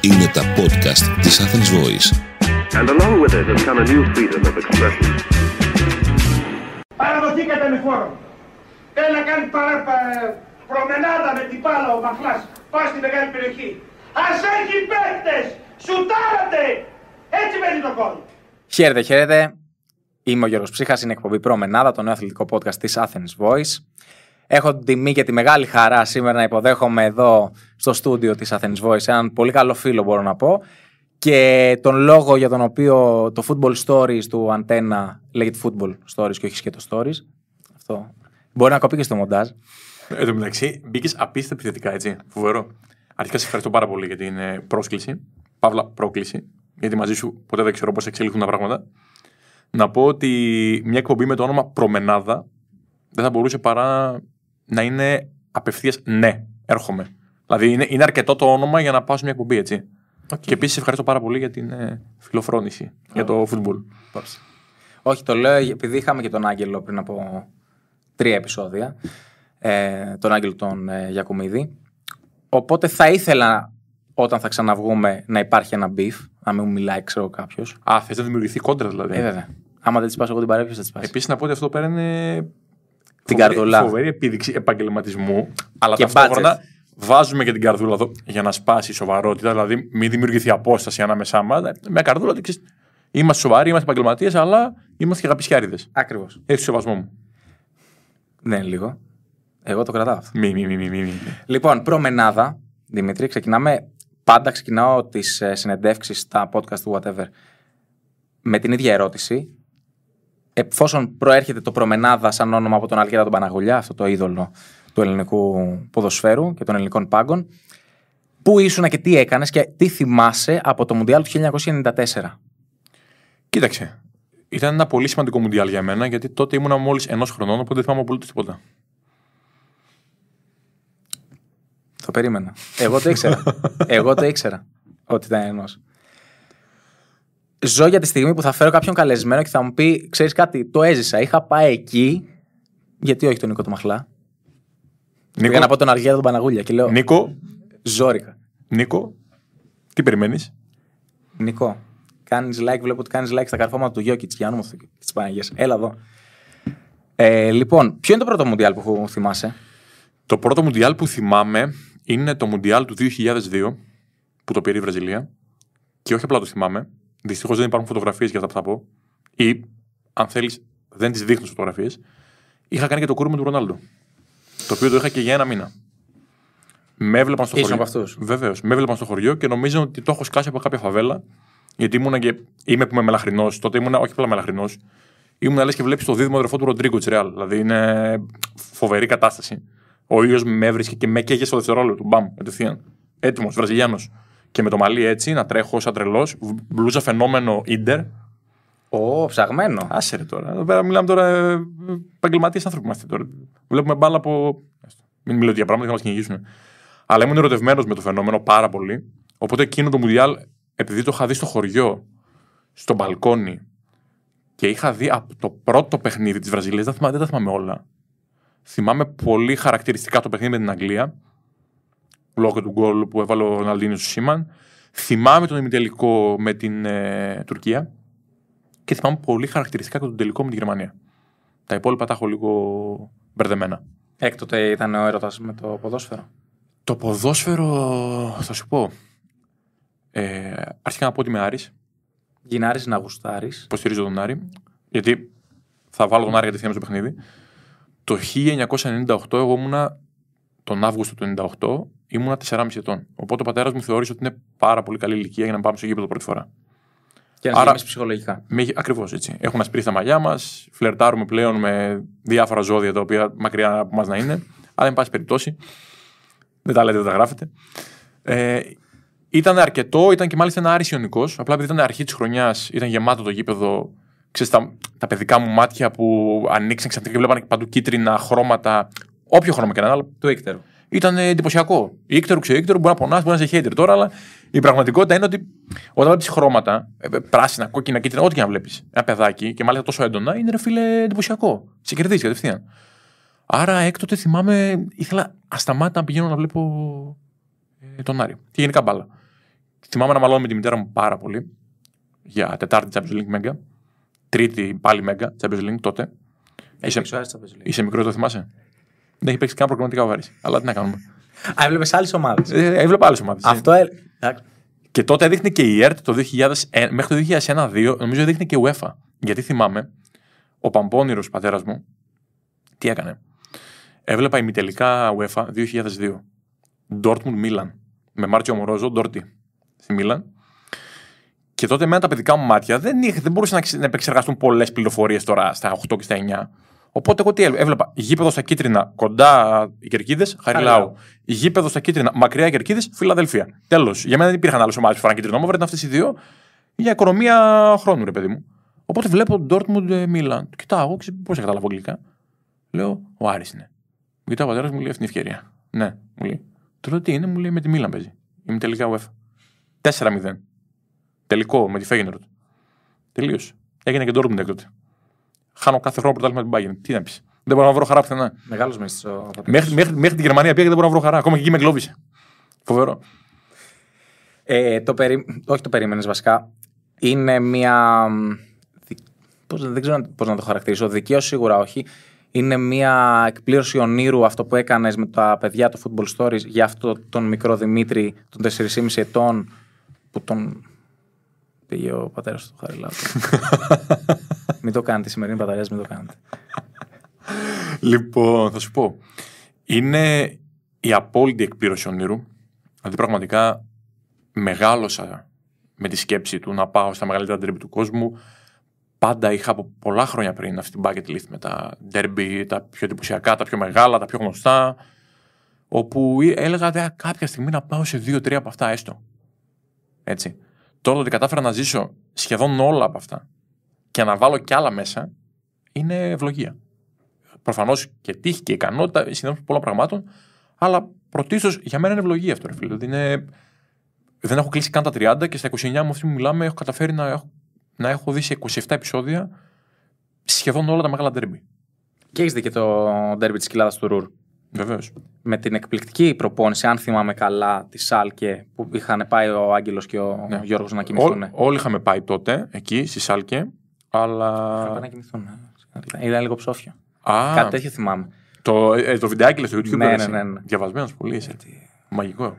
Είναι τα podcast της Athens Voice. And along with it has come a new freedom of expression. Παραδοθήκατε με λοιπόν. φόρο. Έλα κάνει παρα, προμενάδα με την πάλα ο Μαχλάς. Πάει στη μεγάλη περιοχή. Ας έχει παίκτες. Σουτάρατε. Έτσι μένει το κόλπο. Χαίρετε, χαίρετε. Είμαι ο Γιώργος Ψύχας, είναι εκπομπή Προμενάδα, το νέο αθλητικό podcast της Athens Voice. Έχω την τιμή και τη μεγάλη χαρά σήμερα να υποδέχομαι εδώ στο στούντιο της Athens Voice έναν πολύ καλό φίλο μπορώ να πω και τον λόγο για τον οποίο το Football Stories του Antenna, λέγεται Football Stories και όχι σκέτο Stories. Αυτό μπορεί να κοπεί και στο μοντάζ. Εν τω μεταξύ, μπήκες απίστευτα επιθετικά, έτσι. Φοβερό. Αρχικά σε ευχαριστώ πάρα πολύ για την ε, πρόσκληση. Παύλα, πρόκληση. Γιατί μαζί σου ποτέ δεν ξέρω πώς εξελίχθουν τα πράγματα. Να πω ότι μια εκπομπή με το όνομα Προμενάδα δεν θα μπορούσε παρά να είναι απευθείας ναι, έρχομαι. Δηλαδή είναι, είναι αρκετό το όνομα για να πάω σε μια κουμπί, έτσι. Okay. Και επίσης ευχαριστώ πάρα πολύ για την ε, φιλοφρόνηση για το φουτμπολ. Όχι, το λέω επειδή είχαμε και τον Άγγελο πριν από τρία επεισόδια. Ε, τον Άγγελο τον ε, Οπότε θα ήθελα όταν θα ξαναβγούμε να υπάρχει ένα μπιφ, να μην μου μιλάει, ξέρω κάποιος. Α, θες να δημιουργηθεί κόντρα δηλαδή. Ε, βέβαια. Άμα δεν τη πα, εγώ την παρέμβαση, θα τη πα. Επίσης να πω ότι αυτό πέρα είναι την φοβερή, καρδούλα. Φοβερή επίδειξη επαγγελματισμού, αλλά και ταυτόχρονα budget. βάζουμε και την καρδούλα εδώ για να σπάσει η σοβαρότητα, δηλαδή μην δημιουργηθεί απόσταση ανάμεσά μας. Με καρδούλα ότι είμαστε σοβαροί, είμαστε επαγγελματίες, αλλά είμαστε και αγαπησιάριδες. Ακριβώς. Έχει σεβασμό μου. Ναι, λίγο. Εγώ το κρατάω αυτό. Μη, μη, μη, μη. Λοιπόν, προμενάδα. Δημήτρη, ξεκινάμε. Πάντα ξεκινάω τις ε, συνεντεύξεις στα podcast του Whatever με την ίδια ερώτηση εφόσον προέρχεται το Προμενάδα σαν όνομα από τον Αλγέρα τον Παναγολιά, αυτό το είδωλο του ελληνικού ποδοσφαίρου και των ελληνικών πάγκων, πού ήσουν και τι έκανες και τι θυμάσαι από το Μουντιάλ του 1994. Κοίταξε. Ήταν ένα πολύ σημαντικό Μουντιάλ για μένα, γιατί τότε ήμουν μόλις ενός χρονών, οπότε δεν θυμάμαι απολύτως τίποτα. Το περίμενα. Εγώ το ήξερα. Εγώ το ήξερα ότι ήταν ενός ζω για τη στιγμή που θα φέρω κάποιον καλεσμένο και θα μου πει: Ξέρεις κάτι, το έζησα. Είχα πάει εκεί. Γιατί όχι τον Νίκο του Μαχλά. Νίκο. Για να πω τον Αργία τον Παναγούλια και λέω: Νίκο. Ζόρικα. Νίκο, τι περιμένεις. Νίκο, κάνεις like. Βλέπω ότι κάνεις like στα καρφώματα του Γιώκη και μου, της Παναγίας. Έλα εδώ. Ε, λοιπόν, ποιο είναι το πρώτο Μουντιάλ που θυμάσαι. Το πρώτο Μουντιάλ που θυμάμαι είναι το Μουντιάλ του 2002 που το πήρε η Βραζιλία. Και όχι απλά το θυμάμαι, Δυστυχώς δεν υπάρχουν φωτογραφίες για αυτά που θα πω. Ή, αν θέλεις, δεν τις δείχνω φωτογραφίες. Είχα κάνει και το κούρμα του Ρονάλντο. Το οποίο το είχα και για ένα μήνα. Με έβλεπαν στο Ήσουν χωριό. Βεβαίως. Με έβλεπαν στο χωριό και νομίζω ότι το έχω σκάσει από κάποια φαβέλα. Γιατί ήμουν και. Είμαι που είμαι μελαχρινός. Τότε ήμουν, όχι απλά μελαχρινός. Ήμουν λες και βλέπεις το δίδυμο αδερφό του Ροντρίγκο Τσρεάλ. Δηλαδή είναι φοβερή κατάσταση. Ο ήλιο με έβρισκε και με καίγε στο δευτερόλεπτο. Μπαμ, κατευθείαν. Έτοιμος, Βραζιλιάνος και με το μαλλί έτσι, να τρέχω σαν τρελός. Μπλούζα φαινόμενο ίντερ. Ω, ψαγμένο. Άσε ρε τώρα. Εδώ πέρα μιλάμε τώρα ε, επαγγελματίες άνθρωποι είμαστε τώρα. Βλέπουμε μπάλα από. Μην μιλάω για πράγματα θα μας κυνηγήσουν. Αλλά ήμουν ερωτευμένος με το φαινόμενο πάρα πολύ. Οπότε εκείνο το Μουντιάλ, επειδή το είχα δει στο χωριό, στο μπαλκόνι και είχα δει από το πρώτο παιχνίδι της Βραζιλίας, δεν, δεν τα θυμάμαι όλα. Θυμάμαι πολύ χαρακτηριστικά το παιχνίδι με την Αγγλία Λόγω του γκολ που έβαλε ο Ροναλντίνιο στο Σίμαν. Θυμάμαι τον ημιτελικό με την ε, Τουρκία και θυμάμαι πολύ χαρακτηριστικά και τον τελικό με την Γερμανία. Τα υπόλοιπα τα έχω λίγο μπερδεμένα. Έκτοτε ήταν ο έρωτας με το ποδόσφαιρο. Το ποδόσφαιρο, θα σου πω. Ε, αρχικά να πω ότι είμαι Άρης. Γινάρης να γουστάρεις. Υποστηρίζω τον Άρη. Γιατί θα βάλω τον Άρη θυμάμαι στο παιχνίδι. Το 1998 εγώ ήμουνα τον Αύγουστο του ήμουνα 4,5 ετών. Οπότε ο πατέρας μου θεώρησε ότι είναι πάρα πολύ καλή ηλικία για να πάμε στο γήπεδο πρώτη φορά. Και να Άρα, ψυχολογικά. Ακριβώς έτσι. Έχουμε ασπρίσει τα μαλλιά μας, φλερτάρουμε πλέον με διάφορα ζώδια τα οποία μακριά από εμά να είναι. Αλλά, εν πάση περιπτώσει, δεν τα λέτε, δεν τα γράφετε. Ε, ήταν αρκετό, ήταν και μάλιστα ένα άρισιο ιονικός. Απλά επειδή ήταν αρχή της χρονιάς, ήταν γεμάτο το γήπεδο. Ξέρεις, τα, τα παιδικά μου μάτια που ανοίξαν ξαφνικά και βλέπανε παντού κίτρινα χρώματα. Όποιο χρώμα και να είναι. Αλλά ήταν εντυπωσιακό. Ήκτερο, ξέρω, μπορεί να πονάς, μπορεί να είσαι hater τώρα, αλλά η πραγματικότητα είναι ότι όταν βλέπεις χρώματα, ε, ε, πράσινα, κόκκινα, κίτρινα, ό,τι και να βλέπεις, ένα παιδάκι και μάλιστα τόσο έντονα, είναι ρε φίλε εντυπωσιακό. Σε κερδίζει κατευθείαν. Άρα έκτοτε θυμάμαι, ήθελα ασταμάτητα να πηγαίνω να βλέπω ε, τον Άρη. Και γενικά μπάλα. Θυμάμαι να μαλώνω με τη μητέρα μου πάρα πολύ για Τετάρτη Champions League Τρίτη πάλι Μέγκα Champions τότε. είσαι, είσαι μικρός, το θυμάσαι. Δεν έχει παίξει καν προκριματικά ο Βάρη. Αλλά τι να κάνουμε. Α, έβλεπες άλλες ομάδες. Ε, έβλεπα άλλες ομάδες. Αυτό. Ε... Και τότε έδειχνε και η ΕΡΤ το 2001, ε, μέχρι το 2001-2002, νομίζω έδειχνε και η UEFA. Γιατί θυμάμαι, ο Παμπώνυρο πατέρας μου, τι έκανε. Έβλεπα ημιτελικά UEFA 2002. Ντόρτμουντ Μίλαν. Με Μάρτιο Μορόζο, Ντόρτι. Στη Μίλαν. Και τότε με τα παιδικά μου μάτια δεν, είχε, δεν μπορούσαν να, να επεξεργαστούν πολλές πληροφορίες τώρα στα 8 και στα Οπότε εγώ τι έβλεπα. Γήπεδος στα κίτρινα, κοντά οι κερκίδες, Χαριλάου. Γήπεδος στα κίτρινα, μακριά οι κερκίδες, Φιλαδελφία. Τέλος. Για μένα δεν υπήρχαν άλλες ομάδες που φοράνε κίτρινο όμορφο, ήταν αυτές οι δύο για οικονομία χρόνου, ρε παιδί μου. Οπότε βλέπω τον Dortmund Μίλαν. Ε, Κοιτάω, πώ καταλάβω αγγλικά. Λέω, ο Άρης είναι. Κοιτάω, ο πατέρας μου λέει αυτή την ευκαιρία. Ναι, μου λέει. Του λέω τι είναι, μου λέει με τη Μίλαν παίζει. Είμαι τελικά UEFA. 4-0. Τελικό με τη Φέγγενροτ. Τελείωσε. Έγινε και Dortmund έκτοτε. Χάνω κάθε χρόνο πρωτάθλημα την Bayern. Τι να πεις. Δεν μπορώ να βρω χαρά πουθενά. Μεγάλος Ο... Μέχρι, μέχρι, μέχρι την Γερμανία πήγα και δεν μπορώ να βρω χαρά. Ακόμα και εκεί με εγκλώβησε. Φοβερό. Ε, το περί... Όχι το περίμενες βασικά. Είναι μια. Πώς, δεν ξέρω πώς να το χαρακτηρίσω. Δικαίως σίγουρα όχι. Είναι μια εκπλήρωση ονείρου αυτό που έκανες με τα παιδιά του Football Stories για αυτόν τον μικρό Δημήτρη των 4,5 ετών που τον Πήγε ο πατέρας του Χαριλάου. μην το κάνετε, σημερινή παταριά, μην το κάνετε. λοιπόν, θα σου πω. Είναι η απόλυτη εκπλήρωση ονείρου. Δηλαδή, πραγματικά μεγάλωσα με τη σκέψη του να πάω στα μεγαλύτερα ντέρμπι του κόσμου. Πάντα είχα από πολλά χρόνια πριν αυτή την bucket list με τα ντέρμπι, τα πιο εντυπωσιακά, τα πιο μεγάλα, τα πιο γνωστά. Όπου ε, έλεγα κάποια στιγμή να πάω σε δύο-τρία από αυτά έστω. Έτσι. Τώρα ότι κατάφερα να ζήσω σχεδόν όλα από αυτά και να βάλω κι άλλα μέσα είναι ευλογία. Προφανώς και τύχη και ικανότητα, συνδέονται πολλά πραγμάτων, αλλά πρωτίστως για μένα είναι ευλογία αυτό, ρε φίλε. Δηλαδή Δεν έχω κλείσει καν τα 30 και στα 29 μου αυτή που μιλάμε έχω καταφέρει να έχω, να έχω δει σε 27 επεισόδια σχεδόν όλα τα μεγάλα ντέρμπι. Και έχεις δει και το ντέρμπι της κοιλάδας του Ρουρ. Βεβαίως. Με την εκπληκτική προπόνηση, αν θυμάμαι καλά, τη Σάλκε που είχαν πάει ο Άγγελος και ο ναι. Γιώργος να κοιμηθούν. Ό, όλοι είχαμε πάει τότε εκεί στη Σάλκε. Αλλά. Θα να κοιμηθούν. Ήταν λίγο ψόφια. Α, Κάτι τέτοιο θυμάμαι. Το, ε, το βιντεάκι στο YouTube. Ναι, ναι, ναι, ναι, ναι. Διαβασμένος πολύ. Είσαι. Μαγικό.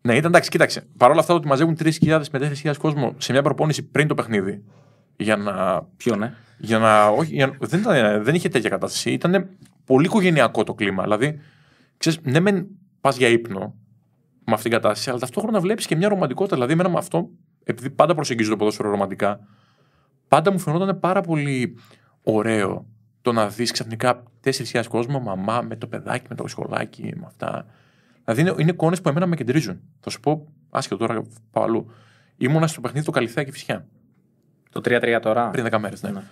Ναι, ήταν εντάξει, κοίταξε. Παρ' όλα αυτά ότι μαζεύουν 3.000 με 4.000 κόσμο σε μια προπόνηση πριν το παιχνίδι. Για να. Ποιο, ναι. Για να, όχι, για δεν, ήταν, δεν είχε τέτοια κατάσταση. Ήταν πολύ οικογενειακό το κλίμα. Δηλαδή, ξέρεις, ναι, μεν πας για ύπνο με αυτήν την κατάσταση, αλλά ταυτόχρονα βλέπεις και μια ρομαντικότητα. Δηλαδή, εμένα με αυτό, επειδή πάντα προσεγγίζω το ποδόσφαιρο ρομαντικά, πάντα μου φαινόταν πάρα πολύ ωραίο το να δεις ξαφνικά 4.000 κόσμο, μαμά με το παιδάκι, με το σχολάκι, με αυτά. Δηλαδή, είναι, είναι εικόνες που εμένα με κεντρίζουν. Θα σου πω, άσχετο τώρα, πάω αλλού. Ήμουνα στο παιχνίδι του Καλυθέα και Φυσιά. Το 3-3 τώρα. Πριν 10 μέρες, ναι. ναι.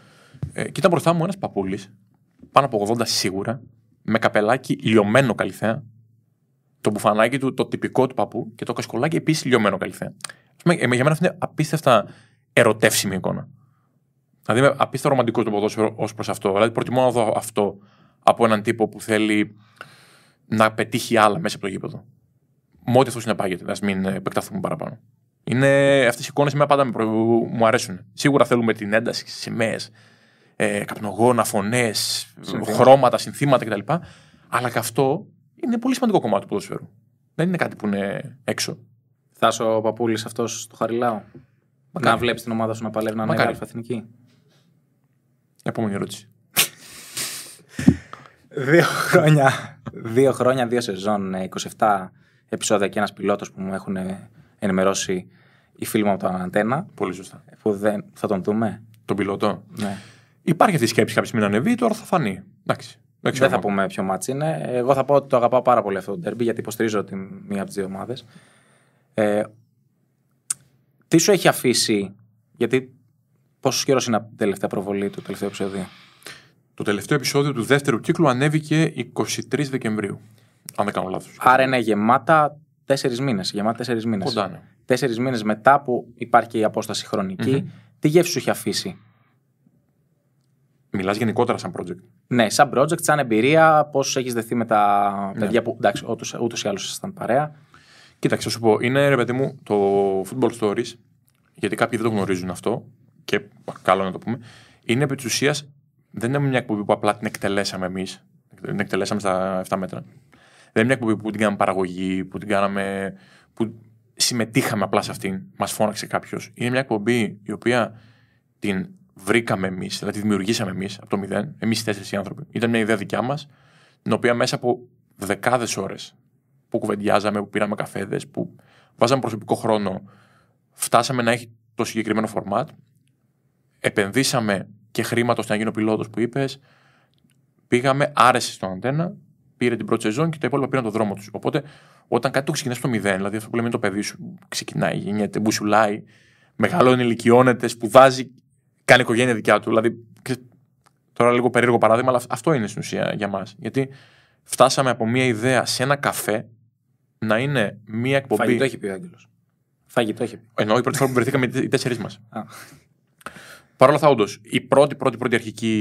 Ε, και ήταν μπροστά μου ένας παππούλης, πάνω από 80 σίγουρα, με καπελάκι λιωμένο καλυθέα, το μπουφανάκι του, το τυπικό του παππού και το κασκολάκι επίσης λιωμένο καλυθέα. Για μένα αυτή είναι απίστευτα ερωτεύσιμη εικόνα. Δηλαδή είμαι απίστευτα ρομαντικός το ποδόσφαιρο ως προς αυτό. Δηλαδή προτιμώ να δω αυτό από έναν τύπο που θέλει να πετύχει άλλα μέσα από το γήπεδο. Με ό,τι αυτό συνεπάγεται. Ας μην επεκταθούμε παραπάνω. Είναι αυτές οι εικόνες πάντα μου αρέσουν. Σίγουρα θέλουμε την ένταση στις σημαίες, ε, καπνογόνα, φωνές, χρώματα, συνθήματα κτλ. Αλλά και αυτό είναι πολύ σημαντικό κομμάτι του ποδοσφαίρου. Δεν είναι κάτι που είναι έξω. Θάσο ο παππούλη αυτός στο Χαριλάο. Να βλέπεις την ομάδα σου να παλεύει να είναι αλφαθηνική. Επόμενη ερώτηση. δύο χρόνια, δύο χρόνια, δύο σεζόν, 27 ε, επεισόδια και ένας πιλότος που μου έχουν ε, ενημερώσει οι φίλοι μου από τον Αντένα. Πολύ σωστά. Που δεν... Θα τον δούμε. Τον πιλότο. Ναι. Υπάρχει αυτή η σκέψη κάποιος στιγμή να ανεβεί, τώρα θα φανεί. Εντάξει. Δεν, θα πούμε ποιο μάτσο είναι. Εγώ θα πω ότι το αγαπάω πάρα πολύ αυτό το τέρμπι, γιατί υποστηρίζω τη μία από τις δύο ομάδες. Ε, τι σου έχει αφήσει, γιατί πόσος καιρός είναι η τελευταία προβολή του τελευταίου επεισόδιο. Το τελευταίο επεισόδιο του δεύτερου κύκλου ανέβηκε 23 Δεκεμβρίου. Αν δεν κάνω λάθος. Άρα είναι γεμάτα τέσσερις μήνες. Γεμάτα τέσσερις μήνες. Κοντά. Τέσσερις μήνες μετά που υπάρχει η απόσταση χρονική. Mm-hmm. Τι γεύση σου έχει αφήσει Μιλάς γενικότερα σαν project. Ναι, σαν project, σαν εμπειρία, πώς έχεις δεθεί με τα ναι. παιδιά που. ούτω ή άλλως ήσασταν παρέα. Κοίταξε, θα σου πω, είναι ρε παιδί μου το football stories, γιατί κάποιοι δεν το γνωρίζουν αυτό, και καλό να το πούμε. Είναι επί της ουσίας, δεν είναι μια εκπομπή που απλά την εκτελέσαμε εμείς. Την εκτελέσαμε στα 7 μέτρα. Δεν είναι μια εκπομπή που την κάναμε παραγωγή, που την κάναμε. που συμμετείχαμε απλά σε αυτήν, μας φώναξε κάποιος. Είναι μια εκπομπή η οποία την βρήκαμε εμείς, δηλαδή δημιουργήσαμε εμείς από το μηδέν, εμείς οι τέσσερις άνθρωποι. Ήταν μια ιδέα δικιά μας, την οποία μέσα από δεκάδες ώρες που κουβεντιάζαμε, που πήραμε καφέδες, που βάζαμε προσωπικό χρόνο, φτάσαμε να έχει το συγκεκριμένο φορμάτ Επενδύσαμε και χρήματα ώστε να γίνω πιλότο που είπες. Πήγαμε, άρεσε στον αντένα, πήρε την πρώτη σεζόν και τα υπόλοιπα πήραν τον δρόμο τους. Οπότε, όταν κάτι το ξεκινάς στο μηδέν, δηλαδή αυτό που λέμε είναι το παιδί σου, ξεκινάει, γεννιέται, μπουσουλάει, μεγαλώνει, ηλικιώνεται, σπουδάζει κάνει οικογένεια δικιά του. Δηλαδή, τώρα λίγο περίεργο παράδειγμα, αλλά αυτό είναι στην ουσία για μας. Γιατί φτάσαμε από μια ιδέα σε ένα καφέ να είναι μια εκπομπή. Φαγητό έχει πει ο Άγγελος. Φαγητό έχει πει. Εννοώ η πρώτη φορά που βρεθήκαμε οι τέσσερις μας. Παρ' όλα αυτά, όντως, η πρώτη, πρώτη, πρώτη αρχική.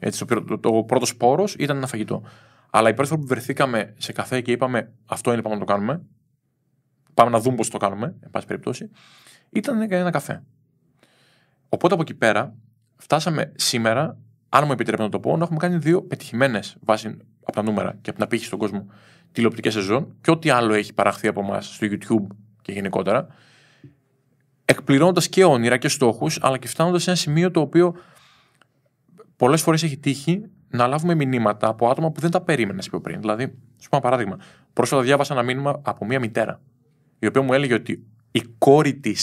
Έτσι, το, πρώτος σπόρος ήταν ένα φαγητό. Αλλά η πρώτη φορά που βρεθήκαμε σε καφέ και είπαμε αυτό είναι, πάμε να το κάνουμε. Πάμε να δούμε πώς το κάνουμε, εν πάση περιπτώσει. Ήταν ένα καφέ. Οπότε από εκεί πέρα φτάσαμε σήμερα, αν μου επιτρέπετε να το πω, να έχουμε κάνει δύο πετυχημένες βάσει από τα νούμερα και από την απήχηση στον κόσμο τηλεοπτικές σεζόν και ό,τι άλλο έχει παραχθεί από εμάς στο YouTube και γενικότερα. Εκπληρώνοντας και όνειρα και στόχους, αλλά και φτάνοντας σε ένα σημείο το οποίο πολλές φορές έχει τύχει να λάβουμε μηνύματα από άτομα που δεν τα περίμενες πιο πριν. Δηλαδή, σου πω ένα παράδειγμα. Πρόσφατα διάβασα ένα μήνυμα από μία μητέρα, η οποία μου έλεγε ότι η κόρη της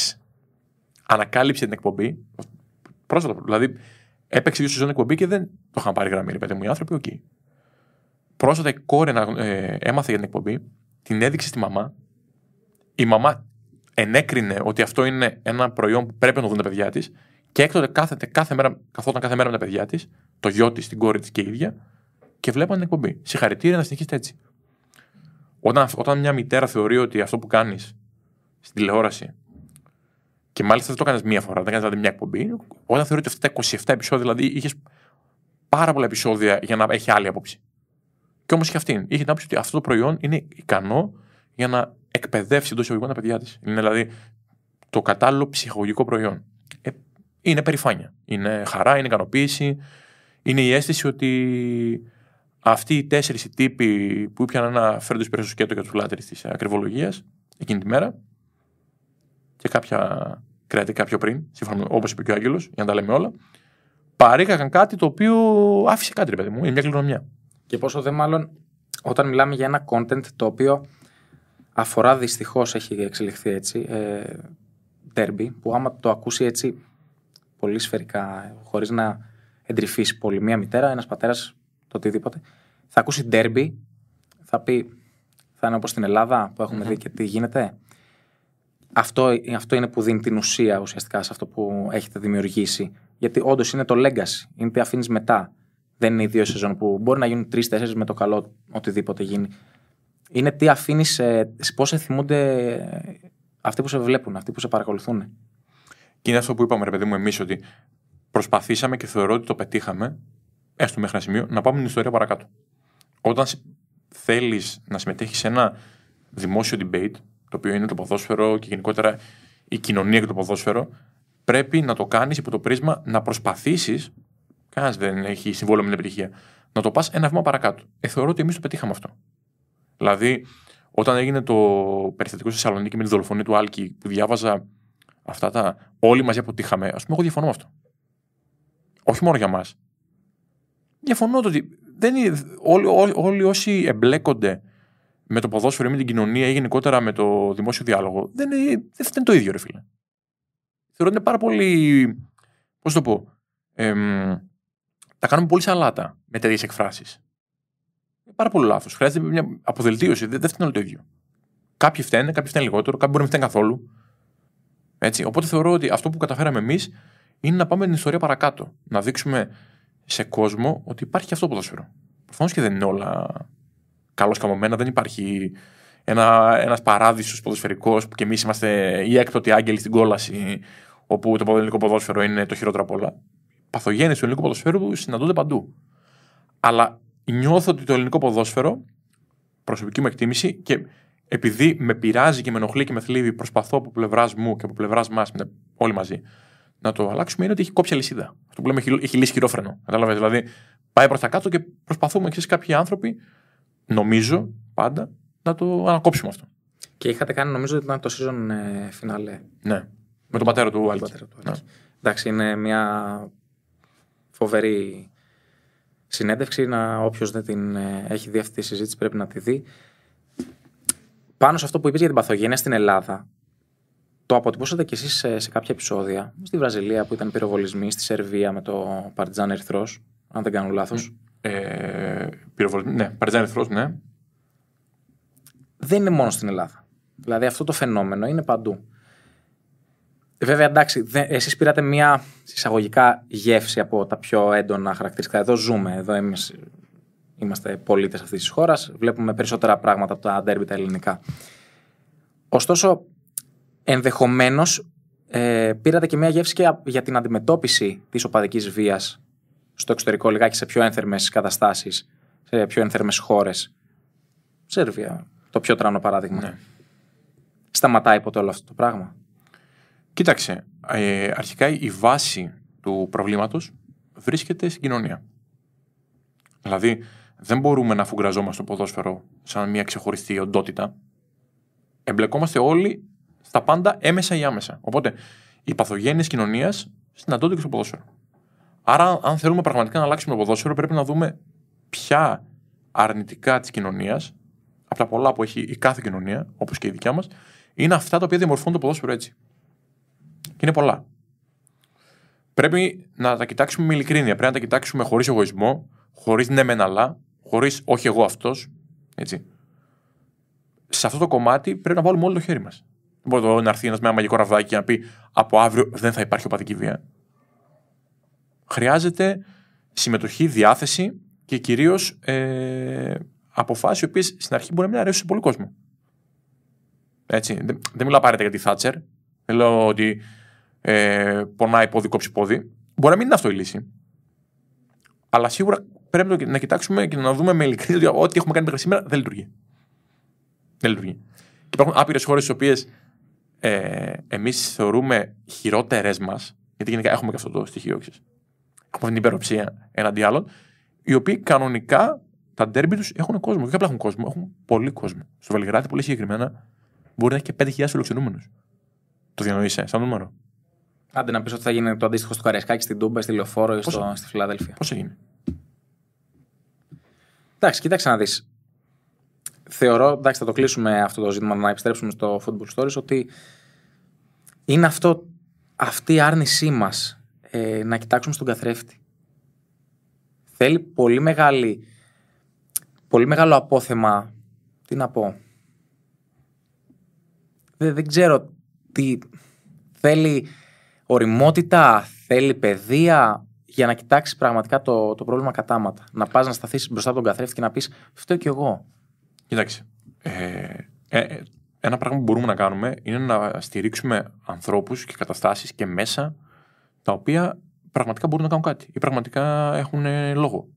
ανακάλυψε την εκπομπή. Πρόσφατα. Δηλαδή, έπαιξε δύο σεζόν εκπομπή και δεν το είχαν πάρει γραμμή. Ρε μου, οι άνθρωποι εκεί. Πρόσφατα η κόρη ε, έμαθε για την εκπομπή, την έδειξε στη μαμά. Η μαμά ενέκρινε ότι αυτό είναι ένα προϊόν που πρέπει να δουν τα παιδιά της και έκτοτε κάθεται κάθε μέρα, καθόταν κάθε μέρα με τα παιδιά της, το γιο της, την κόρη της και η ίδια, και βλέπαν την εκπομπή. Συγχαρητήρια να συνεχίσετε έτσι. Όταν, όταν μια μητέρα θεωρεί ότι αυτό που κάνεις στην τηλεόραση και μάλιστα δεν το έκανες μία φορά, δεν έκανες δηλαδή μια εκπομπή. Όταν θεωρείται ότι αυτα τα 27 επεισόδια, δηλαδή είχες πάρα πολλά επεισόδια για να έχει άλλη άποψη. Και όμως και αυτήν. Είχε την άποψη ότι αυτό το προϊόν είναι ικανό για να εκπαιδεύσει εντός εισαγωγικών τα παιδιά της. Είναι δηλαδή το κατάλληλο ψυχολογικό προϊόν. Ε, είναι περηφάνεια. Είναι χαρά, είναι ικανοποίηση. Είναι η αίσθηση ότι αυτοί οι τέσσερις τύποι που ήπιαν ένα φέρντος στο σκέτο για τους λάτρε της ακριβολογίας εκείνη τη μέρα, και κάποια κρατικά πιο πριν, όπως είπε και ο Άγγελος, για να τα λέμε όλα, παρήγαγαν κάτι το οποίο άφησε κάτι, ρε παιδί μου, είναι μια κληρονομιά. Και πόσο δε μάλλον όταν μιλάμε για ένα content το οποίο αφορά δυστυχώς έχει εξελιχθεί έτσι. Ε, τέρμπι, που άμα το ακούσει έτσι πολύ σφαιρικά, χωρίς να εντρυφήσει πολύ, μία μητέρα, ένας πατέρας, το οτιδήποτε, θα ακούσει τέρμπι, θα πει, θα είναι όπως στην Ελλάδα που εχουμε δει και τι γίνεται. Αυτό, αυτό είναι που δίνει την ουσία ουσιαστικά σε αυτό που έχετε δημιουργήσει. Γιατί όντως είναι το legacy. Είναι τι αφήνεις μετά. Δεν είναι οι δύο σεζόν που μπορεί να γίνουν τρει-τέσσερι με το καλό, οτιδήποτε γίνει. Είναι τι αφήνεις, ε, πώς σε θυμούνται ε, αυτοί που σε βλέπουν, αυτοί που σε παρακολουθούν. Και είναι αυτό που είπαμε, ρε παιδί μου, εμείς ότι προσπαθήσαμε και θεωρώ ότι το πετύχαμε, έστω μέχρι ένα σημείο, να πάμε την ιστορία παρακάτω. Όταν θέλεις να συμμετέχεις σε ένα δημόσιο debate, το οποίο είναι το ποδόσφαιρο και γενικότερα η κοινωνία και το ποδόσφαιρο, πρέπει να το κάνεις υπό το πρίσμα να προσπαθήσεις. Κανένας δεν έχει συμβόλαιο με την επιτυχία. Να το πας ένα βήμα παρακάτω. Ε, θεωρώ ότι εμείς το πετύχαμε αυτό. Δηλαδή, όταν έγινε το περιστατικό στη Θεσσαλονίκη με τη δολοφονία του Άλκη, που διάβαζα αυτά τα. Όλοι μαζί αποτύχαμε. Ας πούμε, εγώ διαφωνώ με αυτό. Όχι μόνο για μας. Διαφωνώ ότι δεν είναι, όλοι, όλοι όσοι εμπλέκονται με το ποδόσφαιρο ή με την κοινωνία ή γενικότερα με το δημόσιο διάλογο, δεν είναι, δεν είναι το ίδιο, ρε φίλε. Θεωρώ ότι είναι πάρα πολύ. Πώς το πω. Ε, τα κάνουμε πολύ σαλάτα με τέτοιες εκφράσεις. Είναι πάρα πολύ λάθος. Χρειάζεται μια αποδελτίωση. Δεν, φταίνει όλο το ίδιο. Κάποιοι φταίνουν, κάποιοι φταίνουν λιγότερο, κάποιοι μπορεί να φταίνουν καθόλου. Έτσι. Οπότε θεωρώ ότι αυτό που καταφέραμε εμείς είναι να πάμε την ιστορία παρακάτω. Να δείξουμε σε κόσμο ότι υπάρχει και αυτό το ποδόσφαιρο. Προφανώς και δεν είναι όλα καλώ καμωμένα. Δεν υπάρχει ένα ένας παράδεισος που κι εμείς είμαστε οι έκτοτοι άγγελοι στην κόλαση όπου το ελληνικό ποδόσφαιρο είναι το χειρότερο από όλα. Παθογένειες του ελληνικού ποδοσφαίρου συναντούνται παντού. Αλλά νιώθω ότι το ελληνικό ποδόσφαιρο, προσωπική μου εκτίμηση, και επειδή με πειράζει και με ενοχλεί και με θλίβει, προσπαθώ από πλευράς μου και από πλευράς μας, όλοι μαζί, να το αλλάξουμε, είναι ότι έχει κόψει αλυσίδα. Αυτό που λέμε έχει λύσει χειρόφρενο. Κατάλαβες. Δηλαδή, πάει προς τα κάτω και προσπαθούμε, ξέρεις, κάποιοι άνθρωποι νομίζω πάντα να το ανακόψουμε αυτό. Και είχατε κάνει, νομίζω ότι ήταν το season ε, finale. Ναι. Με τον πατέρα του Άλκη. Ναι. Εντάξει, είναι μια φοβερή συνέντευξη. Να, όποιος δεν την ε, έχει δει αυτή τη συζήτηση πρέπει να τη δει. Πάνω σε αυτό που είπες για την παθογένεια στην Ελλάδα, το αποτυπώσατε κι εσείς σε, σε κάποια επεισόδια. Στη Βραζιλία που ήταν πυροβολισμοί, στη Σερβία με το Παρτιζάν Ερθρός, αν δεν κάνω λάθος. Mm. Ε, Ναι, Παρτιζάν Ερυθρό, ναι. Δεν είναι μόνο στην Ελλάδα. Δηλαδή αυτό το φαινόμενο είναι παντού. Ε, βέβαια, εντάξει, εσείς πήρατε μια εισαγωγικά γεύση από τα πιο έντονα χαρακτηριστικά. Εδώ ζούμε, εδώ εμείς είμαστε πολίτες αυτής της χώρας. Βλέπουμε περισσότερα πράγματα από τα ντέρμπι τα ελληνικά. Ωστόσο, ενδεχομένως ε, πήρατε και μια γεύση και για την αντιμετώπιση της οπαδικής βίας στο εξωτερικό, λιγάκι σε πιο ένθερμες καταστάσεις, σε πιο ένθερμες χώρες. Σερβία, το πιο τρανό παράδειγμα. Ναι. Σταματάει ποτέ όλο αυτό το πράγμα. Κοίταξε, ε, αρχικά η βάση του προβλήματος βρίσκεται στην κοινωνία. Δηλαδή, δεν μπορούμε να φουγκραζόμαστε το ποδόσφαιρο σαν μια ξεχωριστή οντότητα. Εμπλεκόμαστε όλοι στα πάντα έμεσα ή άμεσα. Οπότε, οι παθογένειες κοινωνίας συναντώνται και στο ποδόσφαιρο. Άρα, αν θέλουμε πραγματικά να αλλάξουμε το ποδόσφαιρο, πρέπει να δούμε ποια αρνητικά της κοινωνίας, από τα πολλά που έχει η κάθε κοινωνία, όπως και η δικιά μας, είναι αυτά τα οποία διαμορφώνουν το ποδόσφαιρο έτσι. Και είναι πολλά. Πρέπει να τα κοιτάξουμε με ειλικρίνεια. Πρέπει να τα κοιτάξουμε χωρίς εγωισμό, χωρίς ναι μεν αλλά, χωρίς όχι εγώ αυτός. Έτσι. Σε αυτό το κομμάτι πρέπει να βάλουμε όλο το χέρι μας. Δεν μπορεί να έρθει ένας με ένα μαγικό ραβδάκι και να πει από αύριο δεν θα υπάρχει οπαδική βία χρειάζεται συμμετοχή, διάθεση και κυρίως ε, αποφάσεις οι οποίες στην αρχή μπορεί να μην αρέσουν σε πολύ κόσμο. Έτσι. Δεν, δεν μιλάω απαραίτητα για τη Θάτσερ. Δεν λέω ότι ε, πονάει πόδι, κόψει πόδι. Μπορεί να μην είναι αυτό η λύση. Αλλά σίγουρα πρέπει να κοιτάξουμε και να δούμε με ειλικρίνεια ότι ό,τι έχουμε κάνει μέχρι σήμερα δεν λειτουργεί. Δεν λειτουργεί. Και υπάρχουν άπειρες χώρες τι οποίες ε, εμείς θεωρούμε χειρότερες μας, γιατί γενικά έχουμε και αυτό το στοιχείο, ξέρεις από την υπεροψία έναντι άλλων, οι οποίοι κανονικά τα ντέρμπι τους έχουν κόσμο. Και απλά έχουν κόσμο, έχουν πολύ κόσμο. Στο Βελιγράδι, πολύ συγκεκριμένα, μπορεί να έχει και 5.000 φιλοξενούμενους. Το διανοείσαι, ε, σαν νούμερο. Άντε να πεις ότι θα γίνει το αντίστοιχο στο Καριασκάκι, στην Τούμπα, στη Λεωφόρο ή στο... στη Φιλαδέλφια. Πώς έγινε. Εντάξει, κοίταξε να δεις. Θεωρώ, εντάξει, θα το κλείσουμε αυτό το ζήτημα να επιστρέψουμε στο Football Stories, ότι είναι αυτό, αυτή η άρνησή μας ε, να κοιτάξουμε στον καθρέφτη. Θέλει πολύ, μεγάλη, πολύ μεγάλο απόθεμα. Τι να πω. Δεν, ξέρω τι θέλει οριμότητα, θέλει παιδεία για να κοιτάξει πραγματικά το, το πρόβλημα κατάματα. Να πας να σταθείς μπροστά από τον καθρέφτη και να πεις... Φταίω κι εγώ. Κοιτάξτε. Ε, ε, ένα πράγμα που μπορούμε να κάνουμε είναι να στηρίξουμε ανθρώπους και καταστάσεις και μέσα τα οποία πραγματικά μπορούν να κάνουν κάτι ή πραγματικά έχουν λόγο.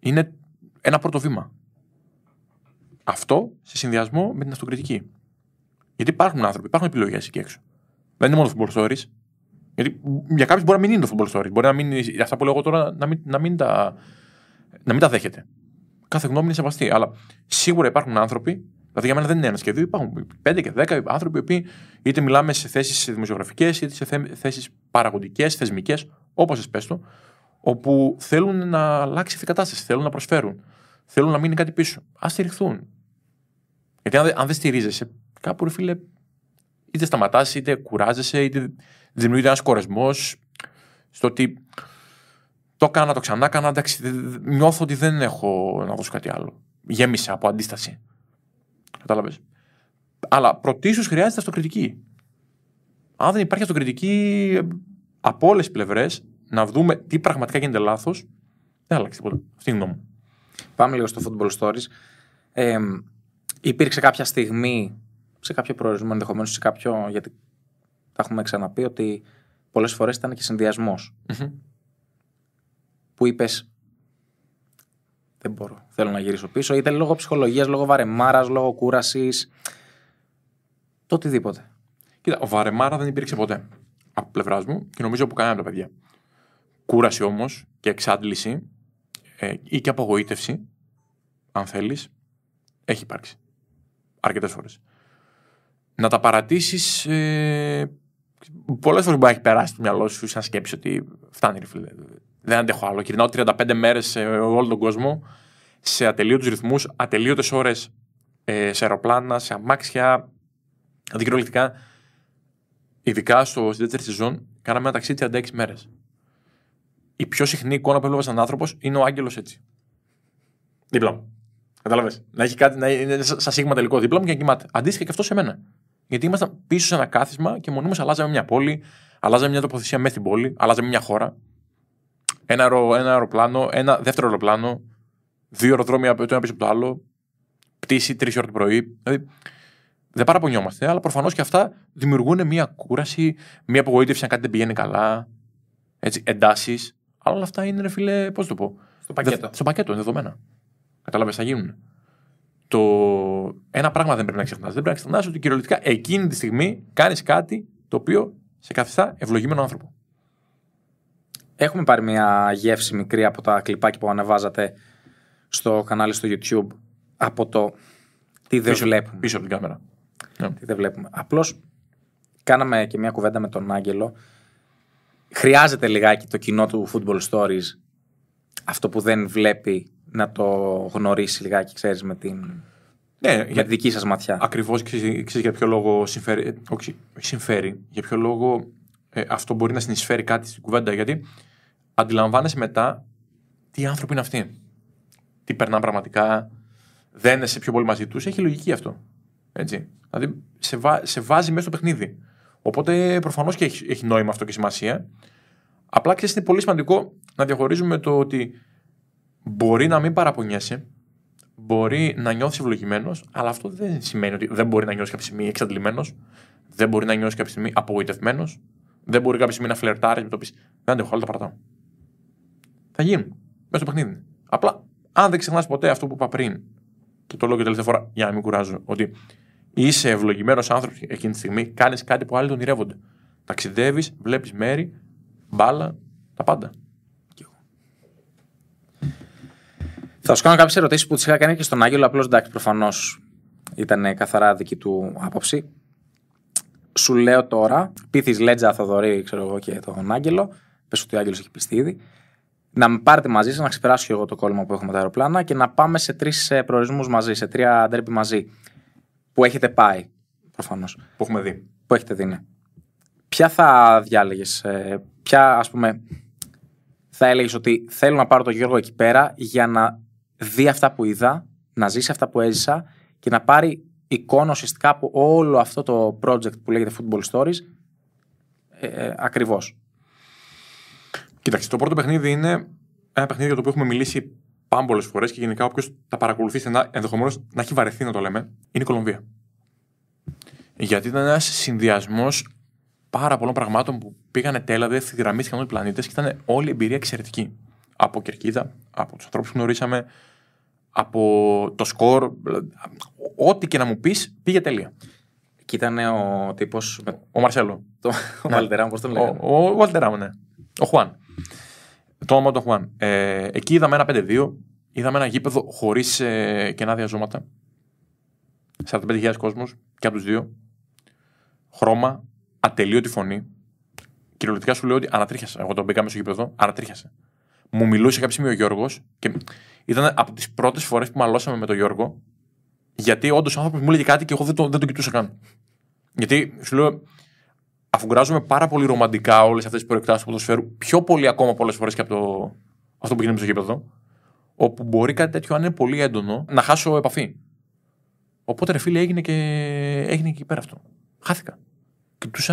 Είναι ένα πρώτο βήμα. Αυτό σε συνδυασμό με την αυτοκριτική. Γιατί υπάρχουν άνθρωποι, υπάρχουν επιλογές εκεί έξω. Δεν είναι μόνο football stories. Γιατί για κάποιους μπορεί να μην είναι το football stories. Μπορεί να μην, αυτά που λέω εγώ τώρα να μην, να μην, τα, να μην δέχεται. Κάθε γνώμη είναι σεβαστή. Αλλά σίγουρα υπάρχουν άνθρωποι Δηλαδή για μένα δεν είναι ένα σχεδίο, υπάρχουν πέντε και δέκα άνθρωποι που είτε μιλάμε σε θέσεις δημοσιογραφικές είτε σε θέσεις παραγωγικές, θεσμικές, όπως πες το, όπου θέλουν να αλλάξει αυτή η κατάσταση, θέλουν να προσφέρουν, θέλουν να μείνει κάτι πίσω. Ας στηριχθούν. Γιατί αν δεν στηρίζεσαι, κάπου ρε φίλε, είτε σταματάς, είτε κουράζεσαι, είτε δημιουργείται ένας κορεσμός στο ότι το έκανα, το ξανά έκανα. Εντάξει, νιώθω ότι δεν έχω να δώσω κάτι άλλο. Γέμισα από αντίσταση. Κατάλαβες. Αλλά πρωτίστως χρειάζεται αυτοκριτική αν δεν υπάρχει αυτοκριτική από όλες τις πλευρές, να δούμε τι πραγματικά γίνεται λάθος, δεν άλλαξε τίποτα. Αυτή είναι η γνώμη Πάμε λίγο στο football stories. Ε, υπήρξε κάποια στιγμή, σε κάποιο προορισμό ενδεχομένως, σε κάποιο. Γιατί τα έχουμε ξαναπεί ότι πολλές φορές ήταν και συνδυασμο Που είπες. Δεν μπορώ. Θέλω να γυρίσω πίσω. Είτε λόγω ψυχολογίας, λόγω βαρεμάρας, λόγω κούρασης. Το οτιδήποτε. Κοίτα, Βαρεμάρα δεν υπήρξε ποτέ από πλευράς μου και νομίζω από κανένα από τα παιδιά. Κούραση όμως και εξάντληση ε, ή και απογοήτευση, αν θέλεις, έχει υπάρξει. Αρκετές φορές. Να τα παρατήσεις. Ε, Πολλές φορές μπορεί να έχει περάσει το μυαλό σου σαν σκέψη ότι φτάνει ρε φίλε. Δεν αντέχω άλλο. Κυρνάω 35 μέρες σε όλο τον κόσμο, σε ατελείωτους ρυθμούς, ατελείωτες ώρες ε, σε αεροπλάνα, σε αμάξια, Αντικειμενικά, Ειδικά στο, 4 δεύτερη σεζόν, κάναμε ένα ταξίδι 36 μέρες. Η πιο συχνή εικόνα που έβλεπα σαν άνθρωπος είναι ο Άγγελος έτσι. Δίπλα μου. Κατάλαβες. Να έχει κάτι, να είναι σαν σίγμα τελικό δίπλα μου και να κοιμάται. Αντίστοιχα και αυτό σε μένα. Γιατί ήμασταν πίσω σε ένα κάθισμα και μονίμως αλλάζαμε μια πόλη, αλλάζαμε μια τοποθεσία μέσα στην πόλη, αλλάζαμε μια χώρα. Ένα, αεροπλάνο, ένα δεύτερο αεροπλάνο, δύο αεροδρόμια το ένα πίσω από το άλλο, πτήση τρεις ώρες το πρωί. Δηλαδή, δεν παραπονιόμαστε, αλλά προφανώς και αυτά δημιουργούν μια κούραση, μια απογοήτευση αν κάτι δεν πηγαίνει καλά. Έτσι, εντάσεις. Αλλά όλα αυτά είναι, ρε φίλε, πώς το πω. Στο πακέτο. Δε, στο πακέτο, είναι δεδομένα. Κατάλαβες, θα γίνουν. Το... Ένα πράγμα δεν πρέπει να ξεχνάς. Δεν πρέπει να ξεχνάς ότι κυριολεκτικά εκείνη τη στιγμή κάνεις κάτι το οποίο σε καθιστά ευλογημένο άνθρωπο. Έχουμε πάρει μια γεύση μικρή από τα κλιπάκια που ανεβάζατε στο κανάλι στο YouTube από το τι δεν Πίσω από την κάμερα. Yeah. Ναι. δεν βλέπουμε. Απλώς κάναμε και μια κουβέντα με τον Άγγελο. Χρειάζεται λιγάκι το κοινό του Football Stories αυτό που δεν βλέπει να το γνωρίσει λιγάκι, ξέρεις με την... Ναι, δική σας ματιά. Ακριβώς, ξέρει για ποιο λόγο συμφέρει, ε, όχι, συμφέρει για ποιο λόγο ε, αυτό μπορεί να συνεισφέρει κάτι στην κουβέντα, γιατί αντιλαμβάνεσαι μετά τι άνθρωποι είναι αυτοί, τι περνάνε πραγματικά, δεν σε πιο πολύ μαζί τους, έχει λογική αυτό, έτσι. Δηλαδή σε, βάζει μέσα στο παιχνίδι. Οπότε προφανώς και έχει, έχει νόημα αυτό και σημασία. Απλά ξέρεις, είναι πολύ σημαντικό να διαχωρίζουμε το ότι μπορεί να μην παραπονιέσαι, μπορεί να νιώθεις ευλογημένος, αλλά αυτό δεν σημαίνει ότι δεν μπορεί να νιώσει κάποια στιγμή εξαντλημένος, δεν μπορεί να νιώσει κάποια στιγμή απογοητευμένος, δεν μπορεί κάποια στιγμή να φλερτάρεις με το πεις Δεν αντέχω, όλα τα παρατάω. Θα γίνουν μέσα στο παιχνίδι. Απλά αν δεν ξεχνάς ποτέ αυτό που είπα πριν, και το λέω και τελευταία φορά για να μην κουράζω, ότι είσαι ευλογημένος άνθρωπος εκείνη τη στιγμή, κάνεις κάτι που άλλοι τον ονειρεύονται. Ταξιδεύεις, βλέπεις μέρη, μπάλα, τα πάντα. Θα σου κάνω κάποιες ερωτήσεις που τις είχα κάνει και στον Άγγελο. Απλώς εντάξει, προφανώς ήταν καθαρά δική του άποψη. Σου λέω τώρα, πείθη Λέτζα, Θοδωρή, ξέρω εγώ και τον Άγγελο. Πες ότι ο Άγγελος έχει πιστεί ήδη. Να με πάρετε μαζί σας, να ξεπεράσω και εγώ το κόλλημα που έχουμε με τα αεροπλάνα και να πάμε σε τρεις ε, προορισμούς μαζί, σε τρία ντέρμπι μαζί που έχετε πάει, προφανώς. Που έχουμε δει. Που έχετε δει, ναι. Ποια θα διάλεγες, ε, ποια ας πούμε. Θα έλεγες ότι θέλω να πάρω τον Γιώργο εκεί πέρα για να δει αυτά που είδα, να ζήσει αυτά που έζησα και να πάρει εικόνα ουσιαστικά από όλο αυτό το project που λέγεται Football Stories ε, ε ακριβώς. Κοιτάξτε, το πρώτο παιχνίδι είναι ένα παιχνίδι για το οποίο έχουμε μιλήσει πάμε φορές και γενικά όποιος τα παρακολουθεί στενά, ενδεχομένως να έχει βαρεθεί να το λέμε, είναι η Κολομβία. Γιατί ήταν ένας συνδυασμός πάρα πολλών πραγμάτων που πήγανε τέλαδε δεν όλοι όλοι οι πλανήτες και ήταν όλη η εμπειρία εξαιρετική. Από κερκίδα, από τους ανθρώπους που γνωρίσαμε, από το σκορ. Ό,τι και να μου πεις, πήγε τέλεια. Και ήταν ο τύπος. Ο Μαρσέλο. Ο ναι. Βαλτεράμ, πώς τον λέγανε. Ο Βαλτεράμ, ναι. Ο Χουάν. Το όνομα του Ε, εκεί είδαμε ένα 5-2. Είδαμε ένα γήπεδο χωρίς ε, κενά διαζώματα. 45.000 κόσμος και από τους δύο. Χρώμα, ατελείωτη φωνή. Κυριολεκτικά σου λέω ότι ανατρίχιασε. Εγώ τον μπήκα μέσα στο γήπεδο, ανατρίχιασε. Μου μιλούσε κάποια στιγμή ο Γιώργος και ήταν από τις πρώτες φορές που μαλώσαμε με τον Γιώργο. Γιατί όντως ο άνθρωπος μου έλεγε κάτι και εγώ δεν το δεν τον κοιτούσα καν. Γιατί σου λέω, αφού γράζουμε πάρα πολύ ρομαντικά όλες αυτές τις προεκτάσεις του ποδοσφαίρου, πιο πολύ ακόμα πολλές φορές και από το... αυτό που γίνεται στο γήπεδο, όπου μπορεί κάτι τέτοιο, αν είναι πολύ έντονο, να χάσω επαφή. Οπότε ρε φίλε έγινε και, έγινε και εκεί πέρα αυτό. Χάθηκα. Κοιτούσα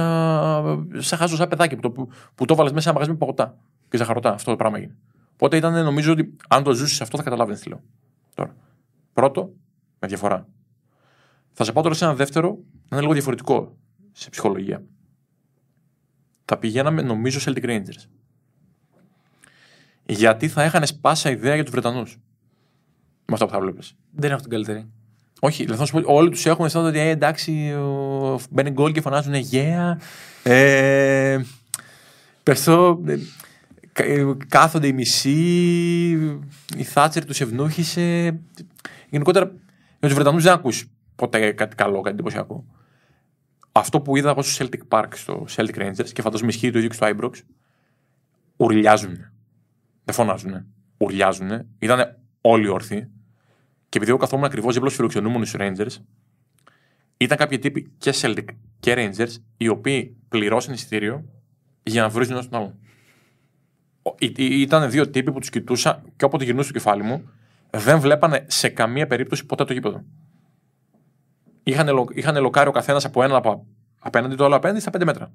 σαν χάζω σαν παιδάκι που το, που το μέσα σε ένα μαγαζί με παγωτά και ζαχαρωτά. Αυτό το πράγμα έγινε. Οπότε ήταν νομίζω ότι αν το ζούσες αυτό θα καταλάβεις τι λέω. Τώρα. Πρώτο, με διαφορά. Θα σε πάω τώρα σε ένα δεύτερο, να είναι λίγο διαφορετικό σε ψυχολογία θα πηγαίναμε νομίζω Celtic Rangers. Γιατί θα έχανε πάσα ιδέα για τους Βρετανούς. Με αυτό που θα βλέπεις. Δεν έχω την καλύτερη. Όχι, δηλαδή σου όλοι τους έχουν αισθάνονται ότι ε, εντάξει, μπαίνει γκολ και φωνάζουν Αιγαία. Yeah. Ε, ε, ε, κάθονται οι μισοί, η Θάτσερ τους ευνούχησε. Γενικότερα, για τους Βρετανούς δεν ακούς ποτέ κάτι καλό, κάτι εντυπωσιακό αυτό που είδα εγώ στο Celtic Park, στο Celtic Rangers και φαντάζομαι ισχύει το ίδιο και στο Ibrox, ουρλιάζουν. Δεν φωνάζουν. Ουρλιάζουν. Ήταν όλοι όρθιοι. Και επειδή εγώ καθόμουν ακριβώς δίπλα στους φιλοξενούμενους Rangers, ήταν κάποιοι τύποι και Celtic και Rangers οι οποίοι πληρώσαν εισιτήριο για να βρουν ένα τον άλλον. Ήταν δύο τύποι που τους κοιτούσα και όποτε γυρνούσε το κεφάλι μου, δεν βλέπανε σε καμία περίπτωση ποτέ το γήπεδο είχαν, είχαν λοκάρει ο καθένας από έναν από, απέναντι το άλλο απέναντι στα 5 μέτρα.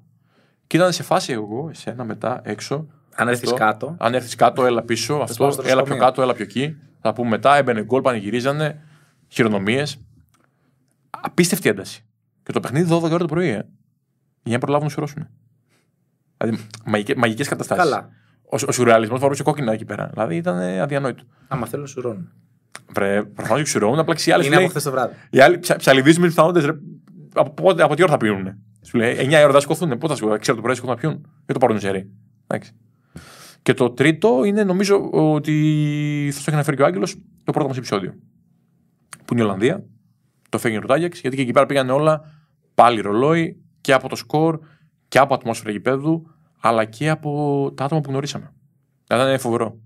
Και ήταν σε φάση εγώ, εσένα μετά έξω. Αν έρθεις κάτω. Αν έρθεις κάτω, έλα πίσω. αυτό, έλα πιο κάτω, έλα πιο εκεί. Θα πούμε μετά, έμπαινε γκολ, πανηγυρίζανε, χειρονομίες. Απίστευτη ένταση. Και το παιχνίδι 12 ώρα το πρωί, ε, για να προλάβουν να σουρώσουν. Δηλαδή, μαγικέ καταστάσεις. Καλά. Ο, ο σουρεαλισμός φορούσε κόκκινα εκεί πέρα. Δηλαδή ήταν αδιανόητο. Άμα θέλω, σουρώνουν. Βρε, προφανώς και ξηρώνουν, απλά και οι άλλοι. Είναι λέει, από χθες το βράδυ. Οι άλλοι ψαλιδίζουν πιθανότητε. Από, από τι ώρα θα πίνουν. Σου λέει 9 ώρα θα σκοθούν. Πότε θα σκοθούν. Ξέρω το πρωί να πιούν. Δεν το πάρουν Εντάξει. Και το τρίτο είναι νομίζω ότι θα το έχει αναφέρει και ο Άγγελος το πρώτο μας επεισόδιο. Που είναι η Ολλανδία. Το φέγγεν του Τάγιαξ. Γιατί και εκεί πέρα πήγαν όλα πάλι ρολόι και από το σκορ και από ατμόσφαιρα γηπέδου αλλά και από τα άτομα που γνωρίσαμε. Δηλαδή είναι φοβερό.